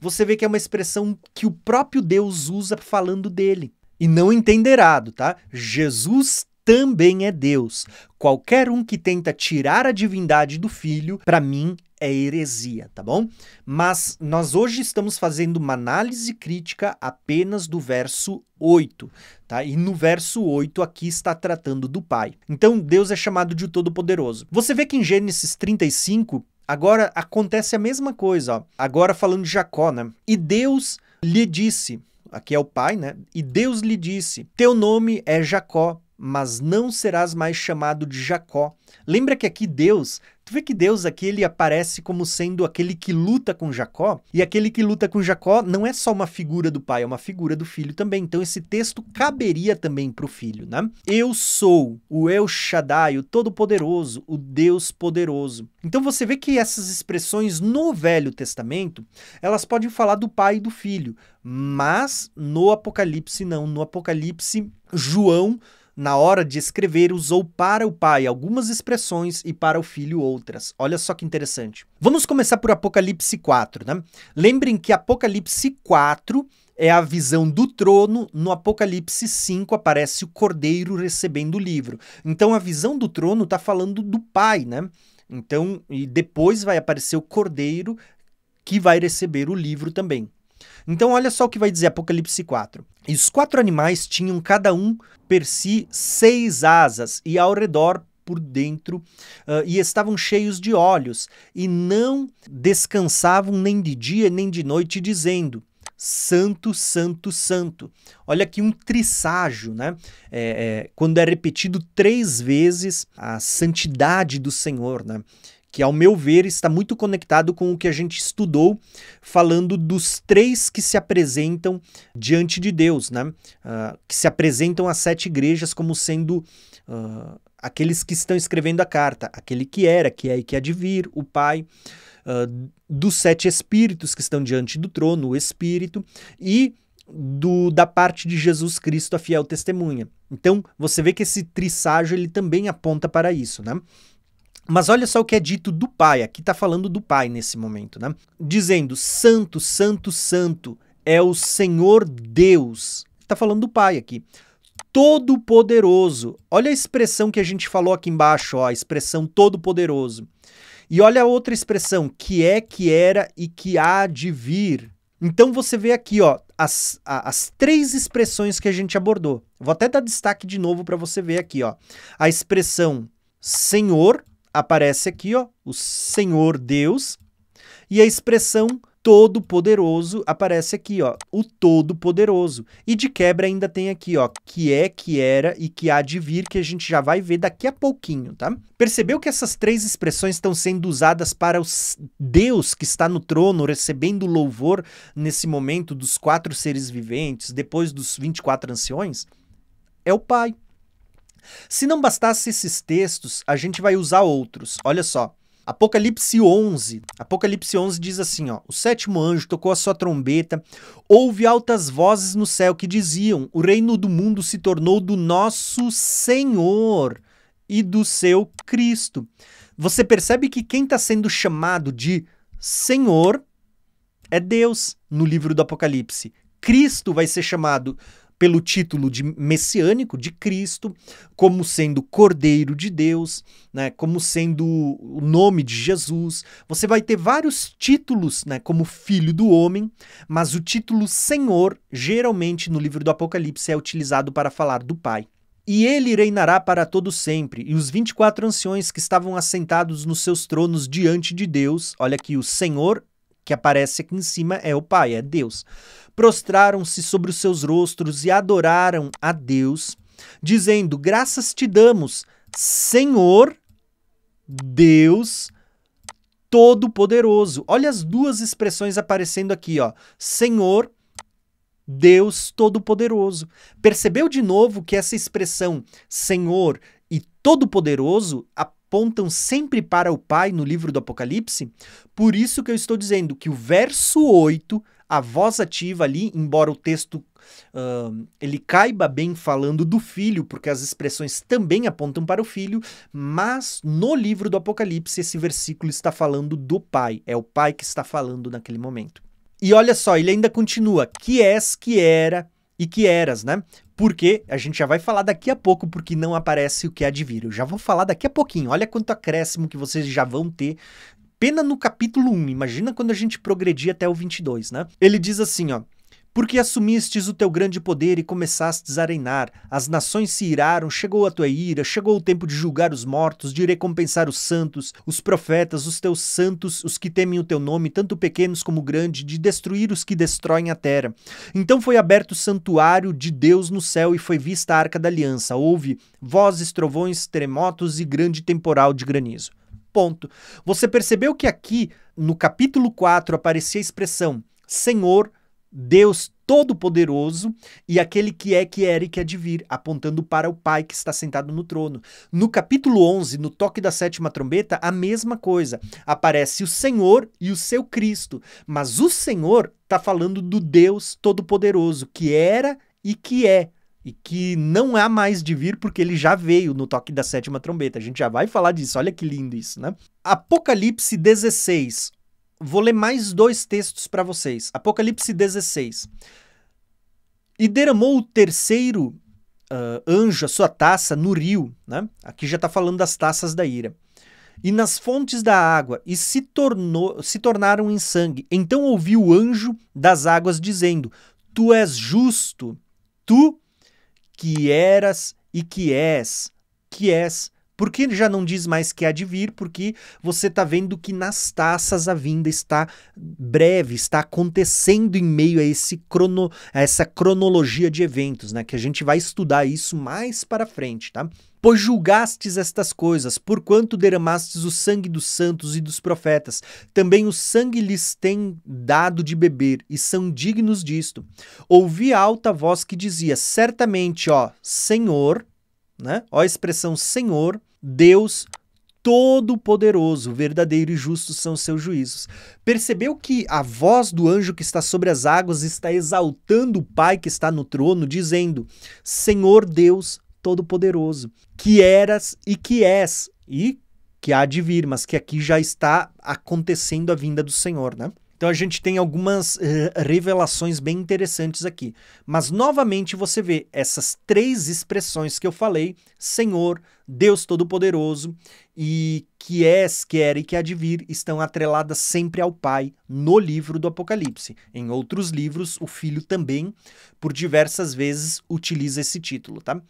você vê que é uma expressão que o próprio Deus usa falando dele. E não entenderado, tá? Jesus também é Deus. Qualquer um que tenta tirar a divindade do filho, para mim, é heresia, tá bom? Mas nós hoje estamos fazendo uma análise crítica apenas do verso 8, tá? E no verso 8 aqui está tratando do Pai. Então Deus é chamado de Todo-Poderoso. Você vê que em Gênesis 35, agora acontece a mesma coisa, ó. Agora falando de Jacó, né? E Deus lhe disse, aqui é o pai, né? E Deus lhe disse: Teu nome é Jacó, mas não serás mais chamado de Jacó. Lembra que aqui Deus, tu vê que Deus aqui ele aparece como sendo aquele que luta com Jacó, e aquele que luta com Jacó não é só uma figura do pai, é uma figura do filho também. Então esse texto caberia também para o filho, né? Eu sou o El Shaddai, o Todo-Poderoso, o Deus Poderoso. Então você vê que essas expressões no Velho Testamento, elas podem falar do pai e do filho, mas no Apocalipse não, no Apocalipse João na hora de escrever, usou para o pai algumas expressões e para o filho outras. Olha só que interessante. Vamos começar por Apocalipse 4, né? Lembrem que Apocalipse 4 é a visão do trono. No Apocalipse 5 aparece o cordeiro recebendo o livro. Então a visão do trono está falando do pai, né? Então, e depois vai aparecer o cordeiro que vai receber o livro também. Então olha só o que vai dizer Apocalipse 4. E os quatro animais tinham cada um per si seis asas e ao redor por dentro uh, e estavam cheios de olhos e não descansavam nem de dia nem de noite dizendo Santo, Santo, Santo. Olha aqui um trisságio, né? É, é, quando é repetido três vezes a santidade do Senhor, né? que ao meu ver está muito conectado com o que a gente estudou falando dos três que se apresentam diante de Deus, né? Uh, que se apresentam às sete igrejas como sendo uh, aqueles que estão escrevendo a carta, aquele que era, que é e que há de vir, o Pai, uh, dos sete espíritos que estão diante do trono, o Espírito, e do, da parte de Jesus Cristo, a fiel testemunha. Então, você vê que esse trisságio ele também aponta para isso, né? Mas olha só o que é dito do Pai, aqui está falando do Pai nesse momento, né? Dizendo: Santo, Santo, Santo é o Senhor Deus. Está falando do Pai aqui. Todo-Poderoso. Olha a expressão que a gente falou aqui embaixo, ó, a expressão Todo-Poderoso. E olha a outra expressão, que é, que era e que há de vir. Então você vê aqui, ó, as, as três expressões que a gente abordou. Vou até dar destaque de novo para você ver aqui, ó. A expressão Senhor, aparece aqui, ó, o Senhor Deus, e a expressão Todo-Poderoso aparece aqui, ó, o Todo-Poderoso. E de quebra ainda tem aqui, ó, que é, que era e que há de vir, que a gente já vai ver daqui a pouquinho, tá? Percebeu que essas três expressões estão sendo usadas para o Deus que está no trono, recebendo louvor nesse momento dos quatro seres viventes, depois dos 24 anciões? É o Pai. Se não bastasse esses textos, a gente vai usar outros. Olha só. Apocalipse 11. Apocalipse 11 diz assim, ó: O sétimo anjo tocou a sua trombeta, houve altas vozes no céu que diziam: O reino do mundo se tornou do nosso Senhor e do seu Cristo. Você percebe que quem está sendo chamado de Senhor é Deus no livro do Apocalipse. Cristo vai ser chamado pelo título de messiânico de Cristo, como sendo Cordeiro de Deus, né, como sendo o nome de Jesus. Você vai ter vários títulos, né, como Filho do Homem, mas o título Senhor, geralmente no livro do Apocalipse, é utilizado para falar do Pai. E ele reinará para todo sempre, e os 24 anciões que estavam assentados nos seus tronos diante de Deus, olha aqui, o Senhor que aparece aqui em cima é o Pai, é Deus. Prostraram-se sobre os seus rostros e adoraram a Deus, dizendo: Graças te damos, Senhor, Deus Todo-Poderoso. Olha as duas expressões aparecendo aqui, ó. Senhor, Deus Todo-Poderoso. Percebeu de novo que essa expressão Senhor e Todo-Poderoso apontam sempre para o Pai no livro do Apocalipse, por isso que eu estou dizendo que o verso 8, a voz ativa ali, embora o texto uh, ele caiba bem falando do filho, porque as expressões também apontam para o filho, mas no livro do Apocalipse esse versículo está falando do Pai, é o Pai que está falando naquele momento. E olha só, ele ainda continua: que és, que era, e que eras, né? Porque a gente já vai falar daqui a pouco, porque não aparece o que é de vir. Eu já vou falar daqui a pouquinho. Olha quanto acréscimo que vocês já vão ter. Pena no capítulo 1, imagina quando a gente progredir até o 22, né? Ele diz assim, ó: porque assumistes o teu grande poder e começastes a reinar. As nações se iraram, chegou a tua ira, chegou o tempo de julgar os mortos, de recompensar os santos, os profetas, os teus santos, os que temem o teu nome, tanto pequenos como grandes, de destruir os que destroem a terra. Então foi aberto o santuário de Deus no céu e foi vista a arca da aliança. Houve vozes, trovões, terremotos e grande temporal de granizo. Ponto. Você percebeu que aqui, no capítulo 4, aparecia a expressão Senhor, Deus Todo-Poderoso e aquele que é que era e que é de vir, apontando para o Pai que está sentado no trono. No capítulo 11, no toque da sétima trombeta, a mesma coisa. Aparece o Senhor e o seu Cristo, mas o Senhor está falando do Deus Todo-Poderoso, que era e que é. E que não há mais de vir porque ele já veio no toque da sétima trombeta. A gente já vai falar disso, olha que lindo isso, né? Apocalipse 16, vou ler mais dois textos para vocês. Apocalipse 16. E derramou o terceiro uh, anjo a sua taça no rio, né? Aqui já está falando das taças da ira. E nas fontes da água, e se, tornou, se tornaram em sangue. Então ouviu o anjo das águas dizendo: Tu és justo, tu que eras e que és, que és por que já não diz mais que há de vir? Porque você está vendo que nas taças a vinda está breve, está acontecendo em meio a, esse crono, a essa cronologia de eventos, né? Que a gente vai estudar isso mais para frente, tá? Pois julgastes estas coisas, porquanto derramastes o sangue dos santos e dos profetas, também o sangue lhes tem dado de beber, e são dignos disto. Ouvi alta voz que dizia: Certamente, ó, Senhor, né? Ó a expressão Senhor, Deus Todo-Poderoso, verdadeiro e justo são os seus juízos. Percebeu que a voz do anjo que está sobre as águas está exaltando o Pai que está no trono, dizendo: Senhor Deus Todo-Poderoso, que eras e que és, e que há de vir, mas que aqui já está acontecendo a vinda do Senhor, né? Então a gente tem algumas uh, revelações bem interessantes aqui. Mas novamente você vê essas três expressões que eu falei: Senhor, Deus Todo-Poderoso e que és, quer e que há de vir estão atreladas sempre ao Pai no livro do Apocalipse. Em outros livros, o Filho também, por diversas vezes, utiliza esse título, tá?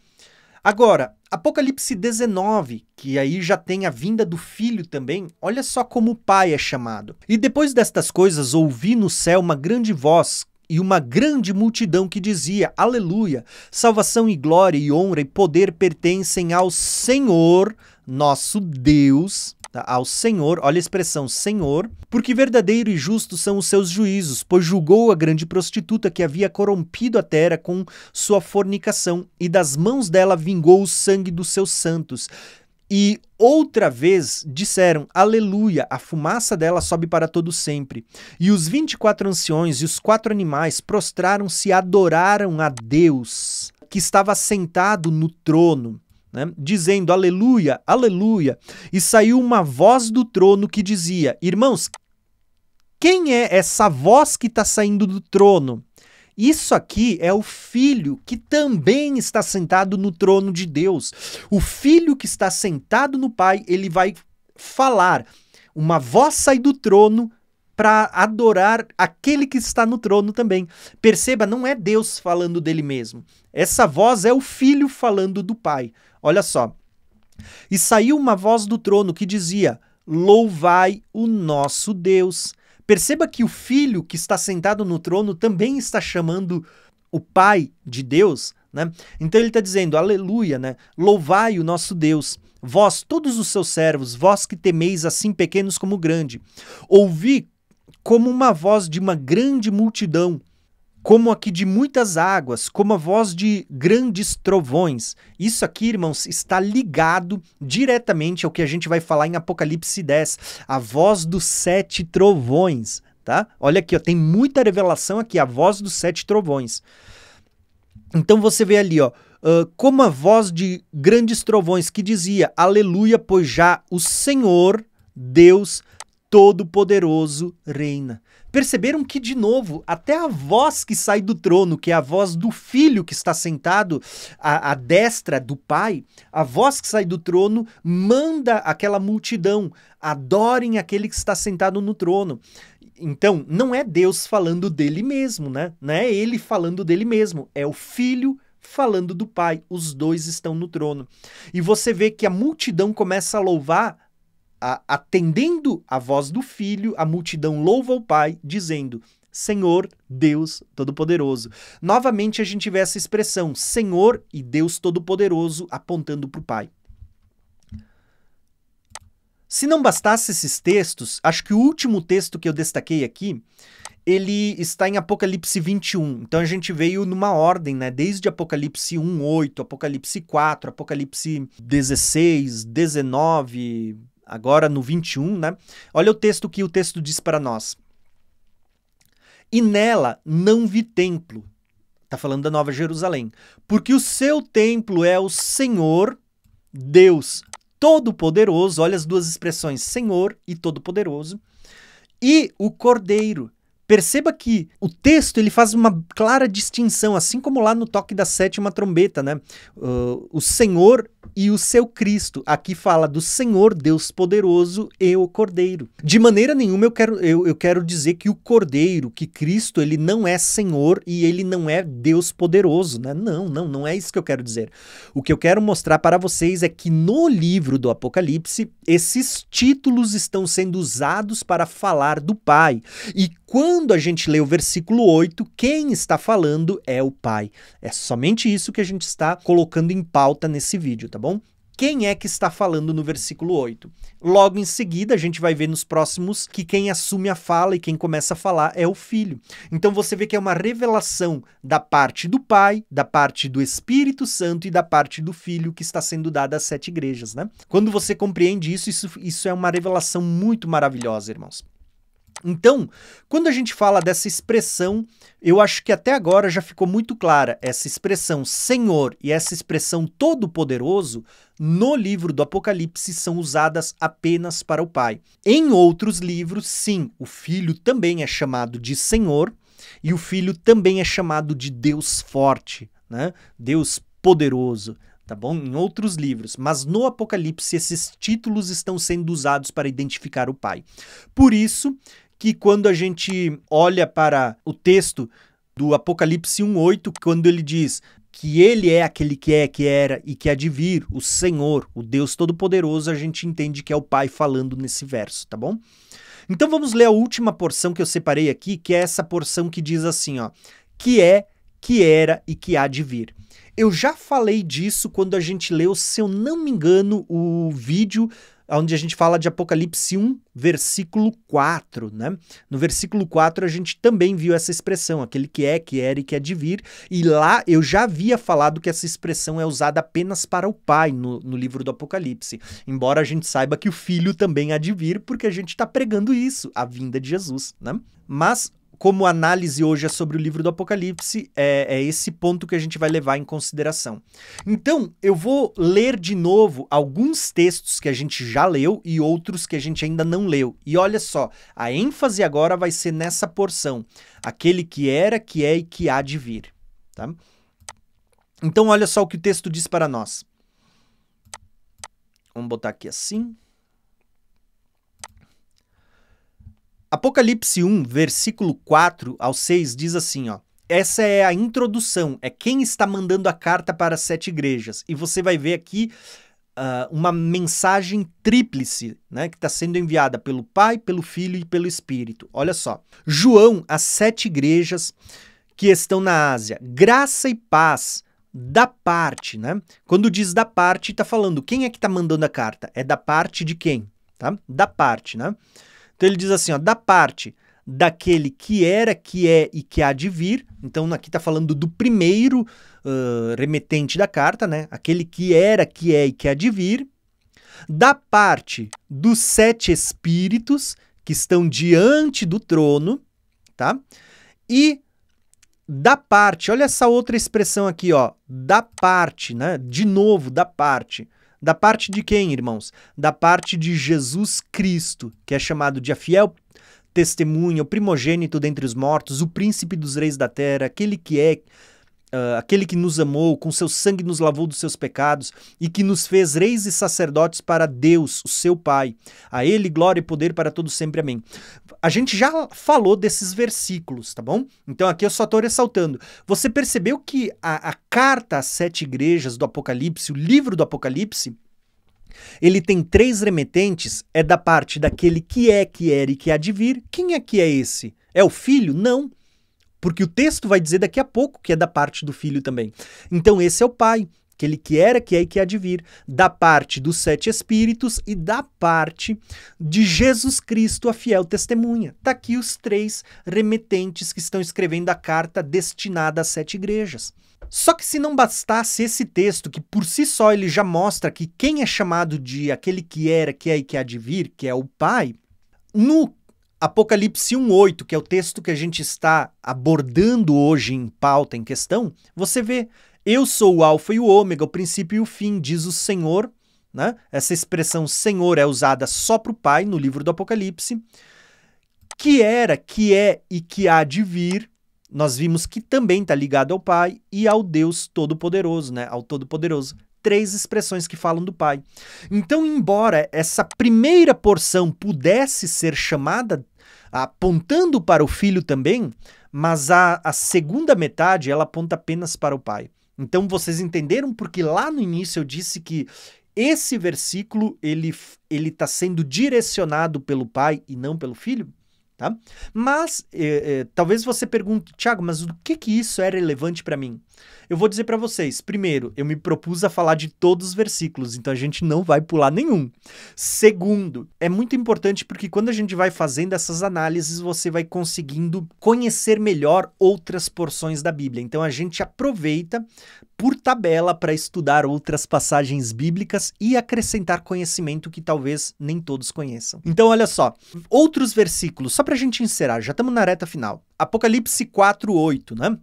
Agora, Apocalipse 19, que aí já tem a vinda do filho também, olha só como o pai é chamado. E depois destas coisas, ouvi no céu uma grande voz e uma grande multidão que dizia: Aleluia! Salvação e glória e honra e poder pertencem ao Senhor, nosso Deus ao Senhor, olha a expressão Senhor, porque verdadeiro e justo são os seus juízos, pois julgou a grande prostituta que havia corrompido a terra com sua fornicação, e das mãos dela vingou o sangue dos seus santos. E outra vez disseram: Aleluia, a fumaça dela sobe para todo sempre. E os vinte e quatro anciões e os quatro animais prostraram-se e adoraram a Deus, que estava sentado no trono né, dizendo aleluia, aleluia, e saiu uma voz do trono que dizia: Irmãos, quem é essa voz que está saindo do trono? Isso aqui é o filho que também está sentado no trono de Deus. O filho que está sentado no Pai, ele vai falar. Uma voz sai do trono para adorar aquele que está no trono também. Perceba, não é Deus falando dele mesmo. Essa voz é o filho falando do pai. Olha só. E saiu uma voz do trono que dizia: Louvai o nosso Deus. Perceba que o filho que está sentado no trono também está chamando o pai de Deus, né? Então ele está dizendo: Aleluia, né? Louvai o nosso Deus. Vós, todos os seus servos, vós que temeis assim pequenos como grande, ouvi como uma voz de uma grande multidão, como aqui de muitas águas, como a voz de grandes trovões. Isso aqui, irmãos, está ligado diretamente ao que a gente vai falar em Apocalipse 10, a voz dos sete trovões, tá? Olha aqui, ó, tem muita revelação aqui, a voz dos sete trovões. Então você vê ali, ó, uh, como a voz de grandes trovões que dizia: Aleluia, pois já o Senhor Deus Todo-Poderoso reina. Perceberam que, de novo, até a voz que sai do trono, que é a voz do filho que está sentado à, à, destra do pai, a voz que sai do trono manda aquela multidão: adorem aquele que está sentado no trono. Então, não é Deus falando dele mesmo, né? Não é ele falando dele mesmo, é o filho falando do pai. Os dois estão no trono. E você vê que a multidão começa a louvar a, atendendo a voz do filho, a multidão louva o Pai, dizendo: Senhor, Deus Todo-Poderoso. Novamente a gente vê essa expressão, Senhor e Deus Todo-Poderoso, apontando para o Pai. Se não bastasse esses textos, acho que o último texto que eu destaquei aqui, ele está em Apocalipse 21. Então a gente veio numa ordem, né? Desde Apocalipse 1, 8, Apocalipse 4, Apocalipse 16, 19, agora no 21, né? Olha o texto que o texto diz para nós. E nela não vi templo. Está falando da Nova Jerusalém. Porque o seu templo é o Senhor, Deus Todo-Poderoso. Olha as duas expressões, Senhor e Todo-Poderoso. E o Cordeiro. Perceba que o texto ele faz uma clara distinção, assim como lá no toque da sétima trombeta, né? Uh, o Senhor e o seu Cristo. Aqui fala do Senhor Deus Poderoso e o Cordeiro. De maneira nenhuma eu quero, eu, eu quero dizer que o Cordeiro, que Cristo, ele não é Senhor e ele não é Deus Poderoso, né? Não, não, não é isso que eu quero dizer. O que eu quero mostrar para vocês é que no livro do Apocalipse, esses títulos estão sendo usados para falar do Pai. E quando a gente lê o versículo 8, quem está falando é o Pai. É somente isso que a gente está colocando em pauta nesse vídeo, tá? tá bom? quem é que está falando no versículo 8. Logo em seguida, a gente vai ver nos próximos que quem assume a fala e quem começa a falar é o filho. Então você vê que é uma revelação da parte do Pai, da parte do Espírito Santo e da parte do Filho que está sendo dada às sete igrejas, né? Quando você compreende isso, isso, isso é uma revelação muito maravilhosa, irmãos. Então, quando a gente fala dessa expressão, eu acho que até agora já ficou muito clara essa expressão Senhor e essa expressão Todo-Poderoso no livro do Apocalipse são usadas apenas para o Pai. Em outros livros, sim, o Filho também é chamado de Senhor e o Filho também é chamado de Deus forte, né? Deus poderoso tá bom? Em outros livros, mas no Apocalipse esses títulos estão sendo usados para identificar o Pai. Por isso, que quando a gente olha para o texto do Apocalipse 1:8, quando ele diz que ele é aquele que é, que era e que há de vir, o Senhor, o Deus Todo-Poderoso, a gente entende que é o Pai falando nesse verso, tá bom? Então vamos ler a última porção que eu separei aqui, que é essa porção que diz assim, ó: que é, que era e que há de vir. Eu já falei disso quando a gente leu, se eu não me engano, o vídeo onde a gente fala de Apocalipse 1, versículo 4, né? No versículo 4 a gente também viu essa expressão, aquele que é, que era e que é de vir, e lá eu já havia falado que essa expressão é usada apenas para o Pai no, no livro do Apocalipse, embora a gente saiba que o Filho também há de vir, porque a gente está pregando isso, a vinda de Jesus, né? Mas como a análise hoje é sobre o livro do Apocalipse, é, é, esse ponto que a gente vai levar em consideração. Então, eu vou ler de novo alguns textos que a gente já leu e outros que a gente ainda não leu. E olha só, a ênfase agora vai ser nessa porção: aquele que era, que é e que há de vir. Tá? Então, olha só o que o texto diz para nós. Vamos botar aqui assim. Apocalipse 1, versículo 4 ao 6 diz assim, ó: essa é a introdução, é quem está mandando a carta para as sete igrejas. E você vai ver aqui uh, uma mensagem tríplice, né, que está sendo enviada pelo Pai, pelo Filho e pelo Espírito. Olha só. João, as sete igrejas que estão na Ásia, graça e paz da parte, né? Quando diz da parte, está falando quem é que está mandando a carta? É da parte de quem? Tá? Da parte, né? Então ele diz assim, ó, da parte daquele que era, que é e que há de vir. Então aqui está falando do primeiro uh, remetente da carta, né? Aquele que era, que é e que há de vir. Da parte dos sete espíritos que estão diante do trono, tá? E da parte, olha essa outra expressão aqui, ó, da parte, né? De novo, da parte da parte de quem, irmãos? Da parte de Jesus Cristo, que é chamado de a fiel testemunha, o primogênito dentre os mortos, o príncipe dos reis da terra, aquele que é Uh, aquele que nos amou, com seu sangue nos lavou dos seus pecados e que nos fez reis e sacerdotes para Deus, o seu Pai. A Ele glória e poder para todos sempre. Amém. A gente já falou desses versículos, tá bom? Então aqui eu só estou ressaltando. Você percebeu que a, a carta às sete igrejas do Apocalipse, o livro do Apocalipse, ele tem três remetentes, é da parte daquele que é, que era e que há de vir. Quem é que é esse? É o filho? Não. Porque o texto vai dizer daqui a pouco que é da parte do filho também. Então, esse é o Pai, aquele que era, que é e que há de vir, da parte dos sete espíritos e da parte de Jesus Cristo, a fiel testemunha. Está aqui os três remetentes que estão escrevendo a carta destinada às sete igrejas. Só que se não bastasse esse texto, que por si só ele já mostra que quem é chamado de aquele que era, que é e que há de vir, que é o Pai, no Apocalipse 1:8, que é o texto que a gente está abordando hoje em pauta em questão, você vê: "Eu sou o alfa e o ômega, o princípio e o fim", diz o Senhor, né? Essa expressão Senhor é usada só para o Pai no livro do Apocalipse. Que era, que é e que há de vir, nós vimos que também está ligado ao Pai e ao Deus Todo-Poderoso, né? Ao Todo-Poderoso três expressões que falam do Pai. Então, embora essa primeira porção pudesse ser chamada apontando para o filho também, mas a, a segunda metade ela aponta apenas para o Pai. Então vocês entenderam porque lá no início eu disse que esse versículo ele ele está sendo direcionado pelo pai e não pelo filho, tá? Mas eh, eh, talvez você pergunte, Tiago, mas o que que isso é relevante para mim? Eu vou dizer para vocês, primeiro, eu me propus a falar de todos os versículos, então a gente não vai pular nenhum. Segundo, é muito importante porque quando a gente vai fazendo essas análises, você vai conseguindo conhecer melhor outras porções da Bíblia. Então a gente aproveita por tabela para estudar outras passagens bíblicas e acrescentar conhecimento que talvez nem todos conheçam. Então olha só, outros versículos, só para a gente encerrar, já estamos na reta final. Apocalipse 4:8, né?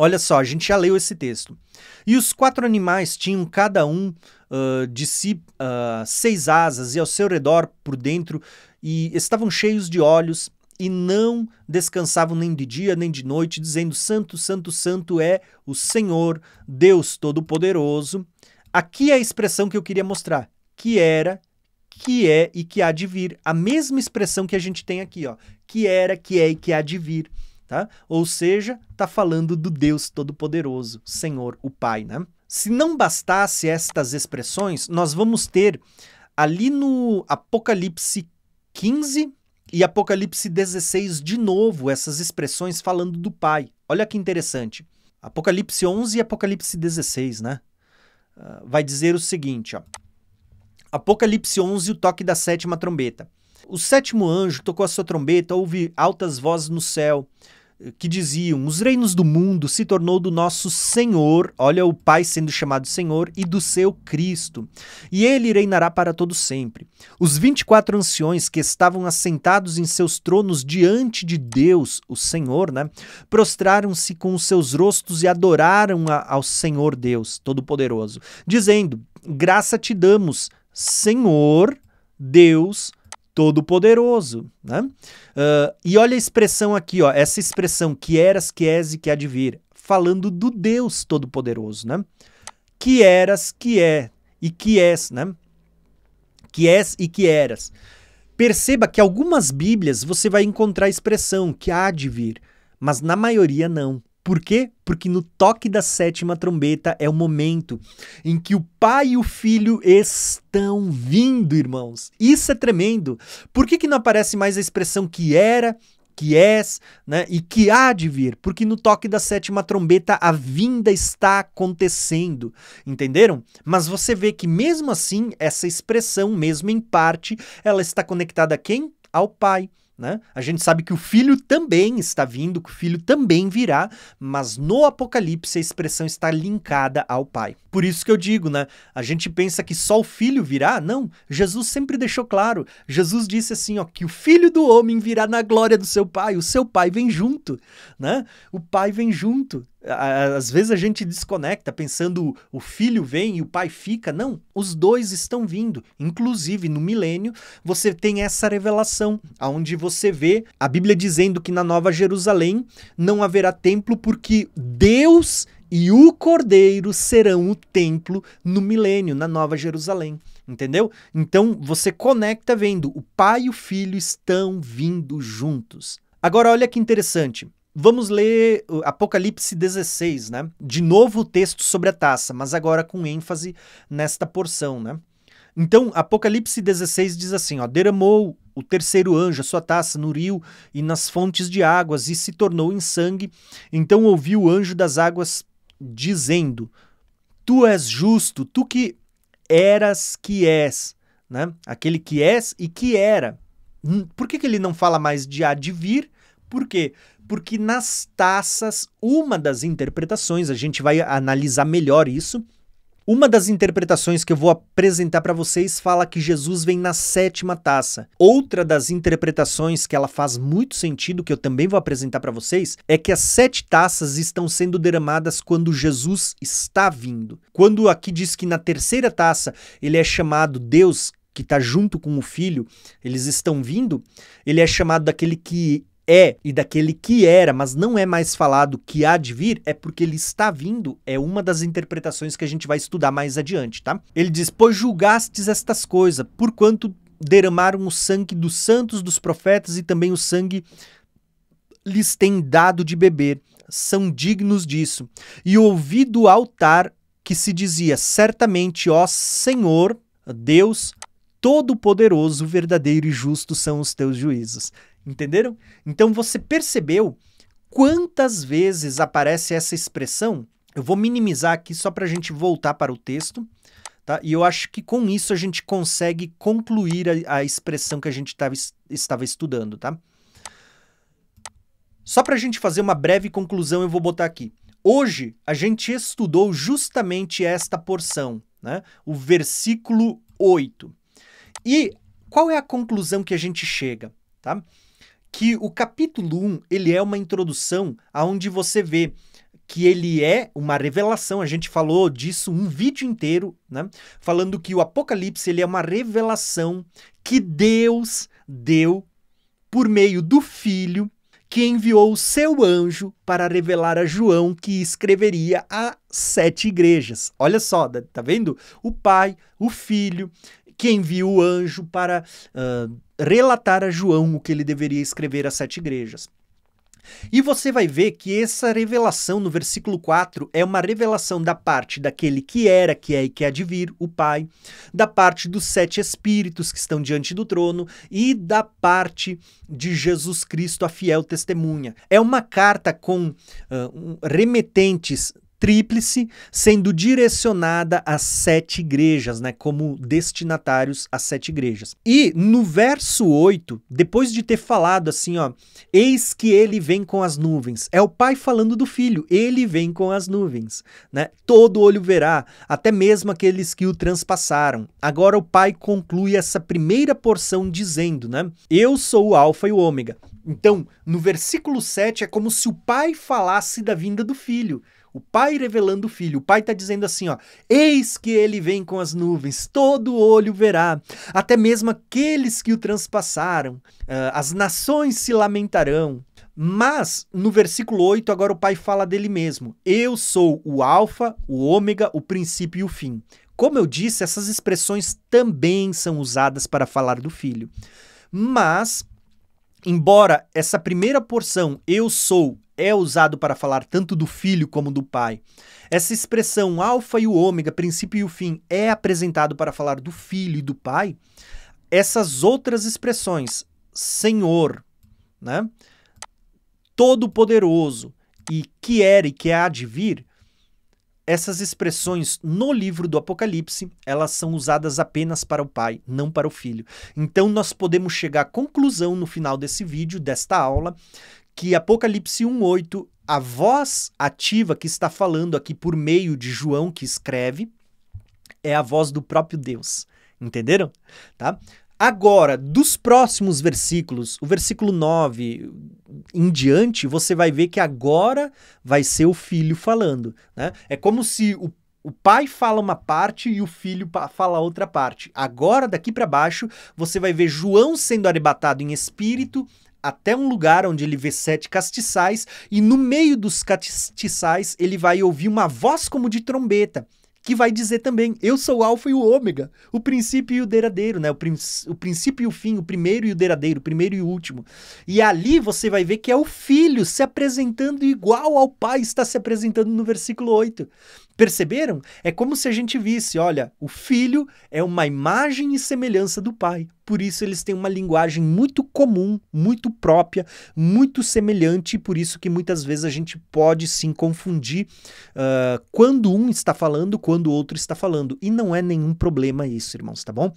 Olha só, a gente já leu esse texto. E os quatro animais tinham cada um uh, de si uh, seis asas, e ao seu redor, por dentro, e estavam cheios de olhos, e não descansavam nem de dia nem de noite, dizendo: Santo, Santo, Santo é o Senhor, Deus Todo-Poderoso. Aqui é a expressão que eu queria mostrar, que era, que é e que há de vir. A mesma expressão que a gente tem aqui, ó, que era, que é e que há de vir tá? Ou seja, está falando do Deus Todo-Poderoso, Senhor, o Pai, né? Se não bastasse estas expressões, nós vamos ter ali no Apocalipse 15 e Apocalipse 16 de novo essas expressões falando do Pai. Olha que interessante. Apocalipse 11 e Apocalipse 16, né? Ah, vai dizer o seguinte, ó. Apocalipse 11, o toque da sétima trombeta. O sétimo anjo tocou a sua trombeta, houve altas vozes no céu, que diziam: Os reinos do mundo se tornou do nosso Senhor, olha o Pai sendo chamado Senhor, e do seu Cristo, e ele reinará para todo sempre. Os 24 anciões que estavam assentados em seus tronos diante de Deus, o Senhor, né, prostraram-se com os seus rostos e adoraram a, ao Senhor Deus Todo-Poderoso, dizendo: Graça te damos, Senhor Deus Todo-Poderoso. Né? Uh, e olha a expressão aqui, ó, essa expressão que eras, que és e que há de vir, falando do Deus Todo-Poderoso. Né? Que eras, que é e que és. Né? Que és e que eras. Perceba que algumas Bíblias você vai encontrar a expressão que há de vir, mas na maioria não. Por quê? Porque no toque da sétima trombeta é o momento em que o pai e o filho estão vindo, irmãos. Isso é tremendo. Por que, que não aparece mais a expressão que era, que és, né, e que há de vir? Porque no toque da sétima trombeta a vinda está acontecendo, entenderam? Mas você vê que mesmo assim, essa expressão, mesmo em parte, ela está conectada a quem? Ao pai. Né? A gente sabe que o filho também está vindo, que o filho também virá, mas no Apocalipse a expressão está linkada ao Pai. Por isso que eu digo, né? A gente pensa que só o filho virá? Não, Jesus sempre deixou claro. Jesus disse assim, ó, que o filho do homem virá na glória do seu Pai, o seu Pai vem junto, né? O Pai vem junto às vezes a gente desconecta pensando o filho vem e o pai fica. Não, os dois estão vindo. Inclusive no milênio você tem essa revelação, aonde você vê a Bíblia dizendo que na Nova Jerusalém não haverá templo porque Deus e o cordeiro serão o templo no milênio, na Nova Jerusalém. Entendeu? Então você conecta vendo o pai e o filho estão vindo juntos. Agora olha que interessante. Vamos ler uh, Apocalipse 16, né? De novo o texto sobre a taça, mas agora com ênfase nesta porção, né? Então, Apocalipse 16 diz assim, ó, derramou o terceiro anjo a sua taça no rio e nas fontes de águas e se tornou em sangue. Então ouviu o anjo das águas dizendo: Tu és justo, tu que eras que és, né? Aquele que és e que era. Hum, por que, que ele não fala mais de há de vir? Por quê? porque nas taças, uma das interpretações, a gente vai analisar melhor isso. Uma das interpretações que eu vou apresentar para vocês fala que Jesus vem na sétima taça. Outra das interpretações que ela faz muito sentido, que eu também vou apresentar para vocês, é que as sete taças estão sendo derramadas quando Jesus está vindo. Quando aqui diz que na terceira taça ele é chamado Deus que está junto com o filho, eles estão vindo, ele é chamado daquele que é e daquele que era, mas não é mais falado que há de vir, é porque ele está vindo, é uma das interpretações que a gente vai estudar mais adiante, tá? Ele diz: Pois julgastes estas coisas, porquanto derramaram o sangue dos santos, dos profetas e também o sangue lhes tem dado de beber, são dignos disso. E ouvi do altar que se dizia: Certamente, ó Senhor, Deus Todo-Poderoso, verdadeiro e justo são os teus juízos. Entenderam? Então você percebeu quantas vezes aparece essa expressão? Eu vou minimizar aqui só para a gente voltar para o texto. Tá? E eu acho que com isso a gente consegue concluir a, a expressão que a gente tava, estava estudando. Tá? Só para a gente fazer uma breve conclusão, eu vou botar aqui. Hoje a gente estudou justamente esta porção, né? o versículo 8. E qual é a conclusão que a gente chega? Tá? que o capítulo 1, ele é uma introdução aonde você vê que ele é uma revelação. A gente falou disso um vídeo inteiro, né? Falando que o Apocalipse ele é uma revelação que Deus deu por meio do Filho que enviou o seu anjo para revelar a João que escreveria a sete igrejas. Olha só, tá vendo? O Pai, o Filho, que envia o anjo para uh, relatar a João o que ele deveria escrever às sete igrejas. E você vai ver que essa revelação no versículo 4 é uma revelação da parte daquele que era, que é e que há é de vir, o Pai, da parte dos sete espíritos que estão diante do trono e da parte de Jesus Cristo, a fiel testemunha. É uma carta com uh, remetentes tríplice, sendo direcionada às sete igrejas, né, como destinatários às sete igrejas. E no verso 8, depois de ter falado assim, ó, eis que ele vem com as nuvens. É o pai falando do filho, ele vem com as nuvens, né? Todo olho verá, até mesmo aqueles que o transpassaram. Agora o pai conclui essa primeira porção dizendo, né? Eu sou o alfa e o ômega. Então, no versículo 7 é como se o pai falasse da vinda do filho. O pai revelando o filho. O pai está dizendo assim, ó: Eis que ele vem com as nuvens, todo olho verá, até mesmo aqueles que o transpassaram. Uh, as nações se lamentarão. Mas no versículo 8, agora o pai fala dele mesmo: Eu sou o Alfa, o Ômega, o princípio e o fim. Como eu disse, essas expressões também são usadas para falar do filho. Mas, embora essa primeira porção, eu sou, é usado para falar tanto do filho como do pai. Essa expressão alfa e o ômega, princípio e o fim, é apresentado para falar do filho e do pai. Essas outras expressões, Senhor, né? Todo-Poderoso e que era e que há de vir, essas expressões no livro do Apocalipse, elas são usadas apenas para o pai, não para o filho. Então nós podemos chegar à conclusão no final desse vídeo, desta aula, que Apocalipse 1:8, a voz ativa que está falando aqui por meio de João que escreve, é a voz do próprio Deus. Entenderam? Tá? Agora, dos próximos versículos, o versículo 9 em diante, você vai ver que agora vai ser o filho falando. Né? É como se o, o pai fala uma parte e o filho fala outra parte. Agora, daqui para baixo, você vai ver João sendo arrebatado em espírito até um lugar onde ele vê sete castiçais, e no meio dos castiçais ele vai ouvir uma voz como de trombeta, que vai dizer também: Eu sou o Alfa e o Ômega, o princípio e o deradeiro né? O, prin o princípio e o fim, o primeiro e o deradeiro o primeiro e o último. E ali você vai ver que é o filho se apresentando igual ao pai está se apresentando no versículo 8. Perceberam? É como se a gente visse, olha, o filho é uma imagem e semelhança do pai. Por isso eles têm uma linguagem muito comum, muito própria, muito semelhante, e por isso que muitas vezes a gente pode sim confundir uh, quando um está falando, quando o outro está falando. E não é nenhum problema isso, irmãos, tá bom?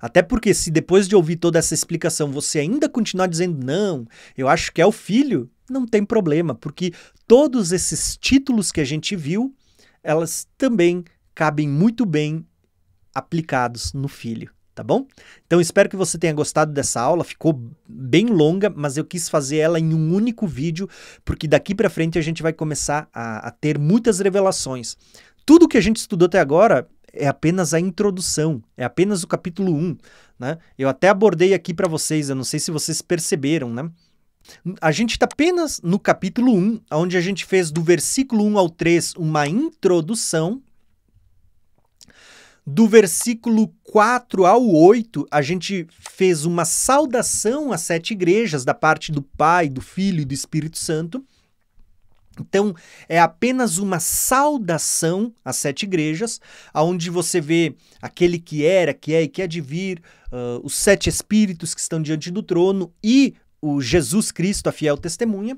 Até porque, se depois de ouvir toda essa explicação você ainda continuar dizendo não, eu acho que é o filho, não tem problema, porque todos esses títulos que a gente viu elas também cabem muito bem aplicados no filho, tá bom? Então espero que você tenha gostado dessa aula, ficou bem longa, mas eu quis fazer ela em um único vídeo, porque daqui para frente a gente vai começar a, a ter muitas revelações. Tudo que a gente estudou até agora é apenas a introdução, é apenas o capítulo 1, né? Eu até abordei aqui para vocês, eu não sei se vocês perceberam, né? A gente está apenas no capítulo 1, onde a gente fez do versículo 1 ao 3 uma introdução. Do versículo 4 ao 8, a gente fez uma saudação às sete igrejas da parte do Pai, do Filho e do Espírito Santo. Então, é apenas uma saudação às sete igrejas, aonde você vê aquele que era, que é e que é de vir, uh, os sete espíritos que estão diante do trono e o Jesus Cristo, a fiel testemunha.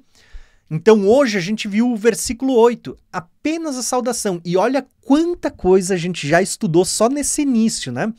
Então hoje a gente viu o versículo 8, apenas a saudação. E olha quanta coisa a gente já estudou só nesse início, né?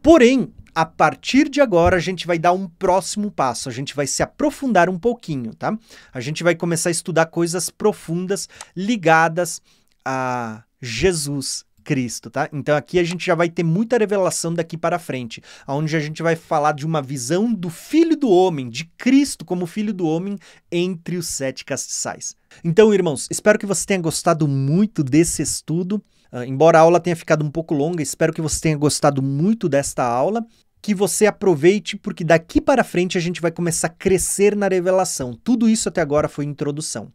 Porém, a partir de agora a gente vai dar um próximo passo, a gente vai se aprofundar um pouquinho, tá? A gente vai começar a estudar coisas profundas ligadas a Jesus Cristo, tá? Então aqui a gente já vai ter muita revelação daqui para frente, onde a gente vai falar de uma visão do Filho do Homem, de Cristo como Filho do Homem entre os sete castiçais. Então, irmãos, espero que você tenha gostado muito desse estudo. Uh, embora a aula tenha ficado um pouco longa, espero que você tenha gostado muito desta aula que você aproveite, porque daqui para frente a gente vai começar a crescer na revelação. Tudo isso até agora foi introdução,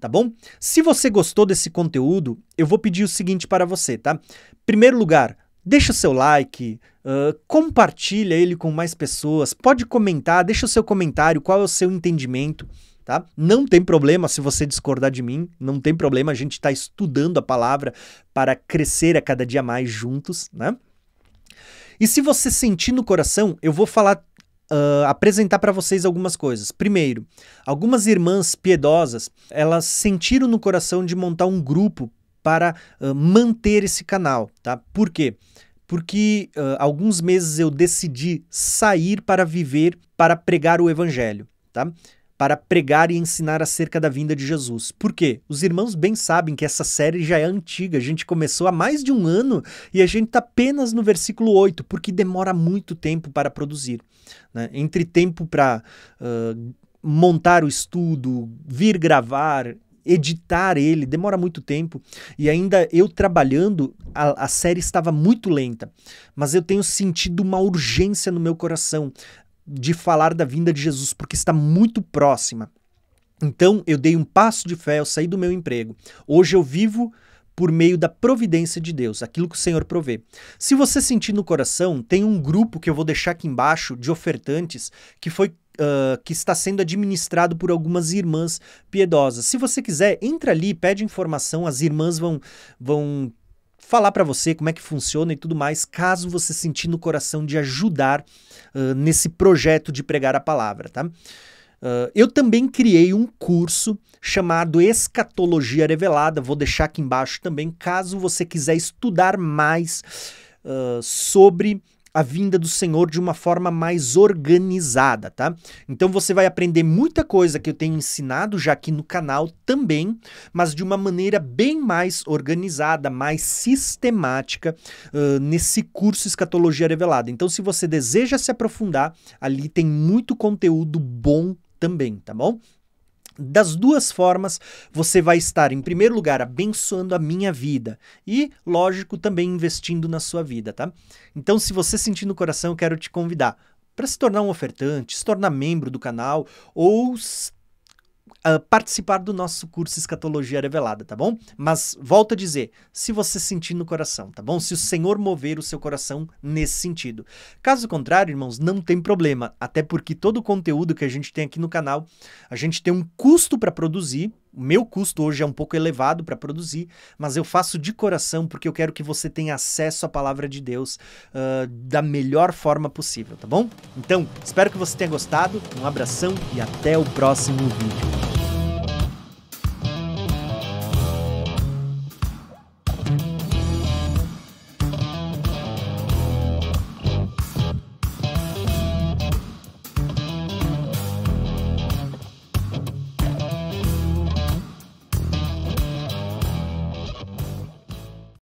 tá bom? Se você gostou desse conteúdo, eu vou pedir o seguinte para você, tá? Primeiro lugar, deixa o seu like, uh, compartilha ele com mais pessoas, pode comentar, deixa o seu comentário, qual é o seu entendimento, tá? Não tem problema se você discordar de mim, não tem problema, a gente está estudando a palavra para crescer a cada dia mais juntos, né? E se você sentir no coração, eu vou falar Uh, apresentar para vocês algumas coisas. Primeiro, algumas irmãs piedosas, elas sentiram no coração de montar um grupo para uh, manter esse canal, tá? Por quê? Porque uh, alguns meses eu decidi sair para viver, para pregar o evangelho, tá? para pregar e ensinar acerca da vinda de Jesus. Por quê? Os irmãos bem sabem que essa série já é antiga, a gente começou há mais de um ano e a gente está apenas no versículo 8, porque demora muito tempo para produzir. Né? Entre tempo para uh, montar o estudo, vir gravar, editar ele, demora muito tempo. E ainda eu trabalhando, a, a, série estava muito lenta. Mas eu tenho sentido uma urgência no meu coração de falar da vinda de Jesus, porque está muito próxima. Então eu dei um passo de fé, eu saí do meu emprego. Hoje eu vivo por meio da providência de Deus, aquilo que o Senhor provê. Se você sentir no coração, tem um grupo que eu vou deixar aqui embaixo de ofertantes que foi Uh, que está sendo administrado por algumas irmãs piedosas. Se você quiser, entra ali, pede informação, as irmãs vão, vão falar para você como é que funciona e tudo mais, caso você sentir no coração de ajudar uh, nesse projeto de pregar a palavra, tá? Uh, eu também criei um curso chamado Escatologia Revelada, vou deixar aqui embaixo também, caso você quiser estudar mais uh, sobre a vinda do Senhor de uma forma mais organizada, tá? Então você vai aprender muita coisa que eu tenho ensinado já aqui no canal também, mas de uma maneira bem mais organizada, mais sistemática uh, nesse curso Escatologia Revelada. Então, se você deseja se aprofundar, ali tem muito conteúdo bom também, tá bom? Das duas formas, você vai estar, em primeiro lugar, abençoando a minha vida e, lógico, também investindo na sua vida, tá? Então, se você sentir no coração, eu quero te convidar para se tornar um ofertante, se tornar membro do canal ou uh, participar do nosso curso Escatologia Revelada, tá bom? Mas volto a dizer, se você sentir no coração, tá bom? Se o Senhor mover o seu coração nesse sentido. Caso contrário, irmãos, não tem problema, até porque todo o conteúdo que a gente tem aqui no canal, a gente tem um custo para produzir, o meu custo hoje é um pouco elevado para produzir, mas eu faço de coração porque eu quero que você tenha acesso à palavra de Deus uh, da melhor forma possível, tá bom? Então, espero que você tenha gostado, um abração e até o próximo vídeo.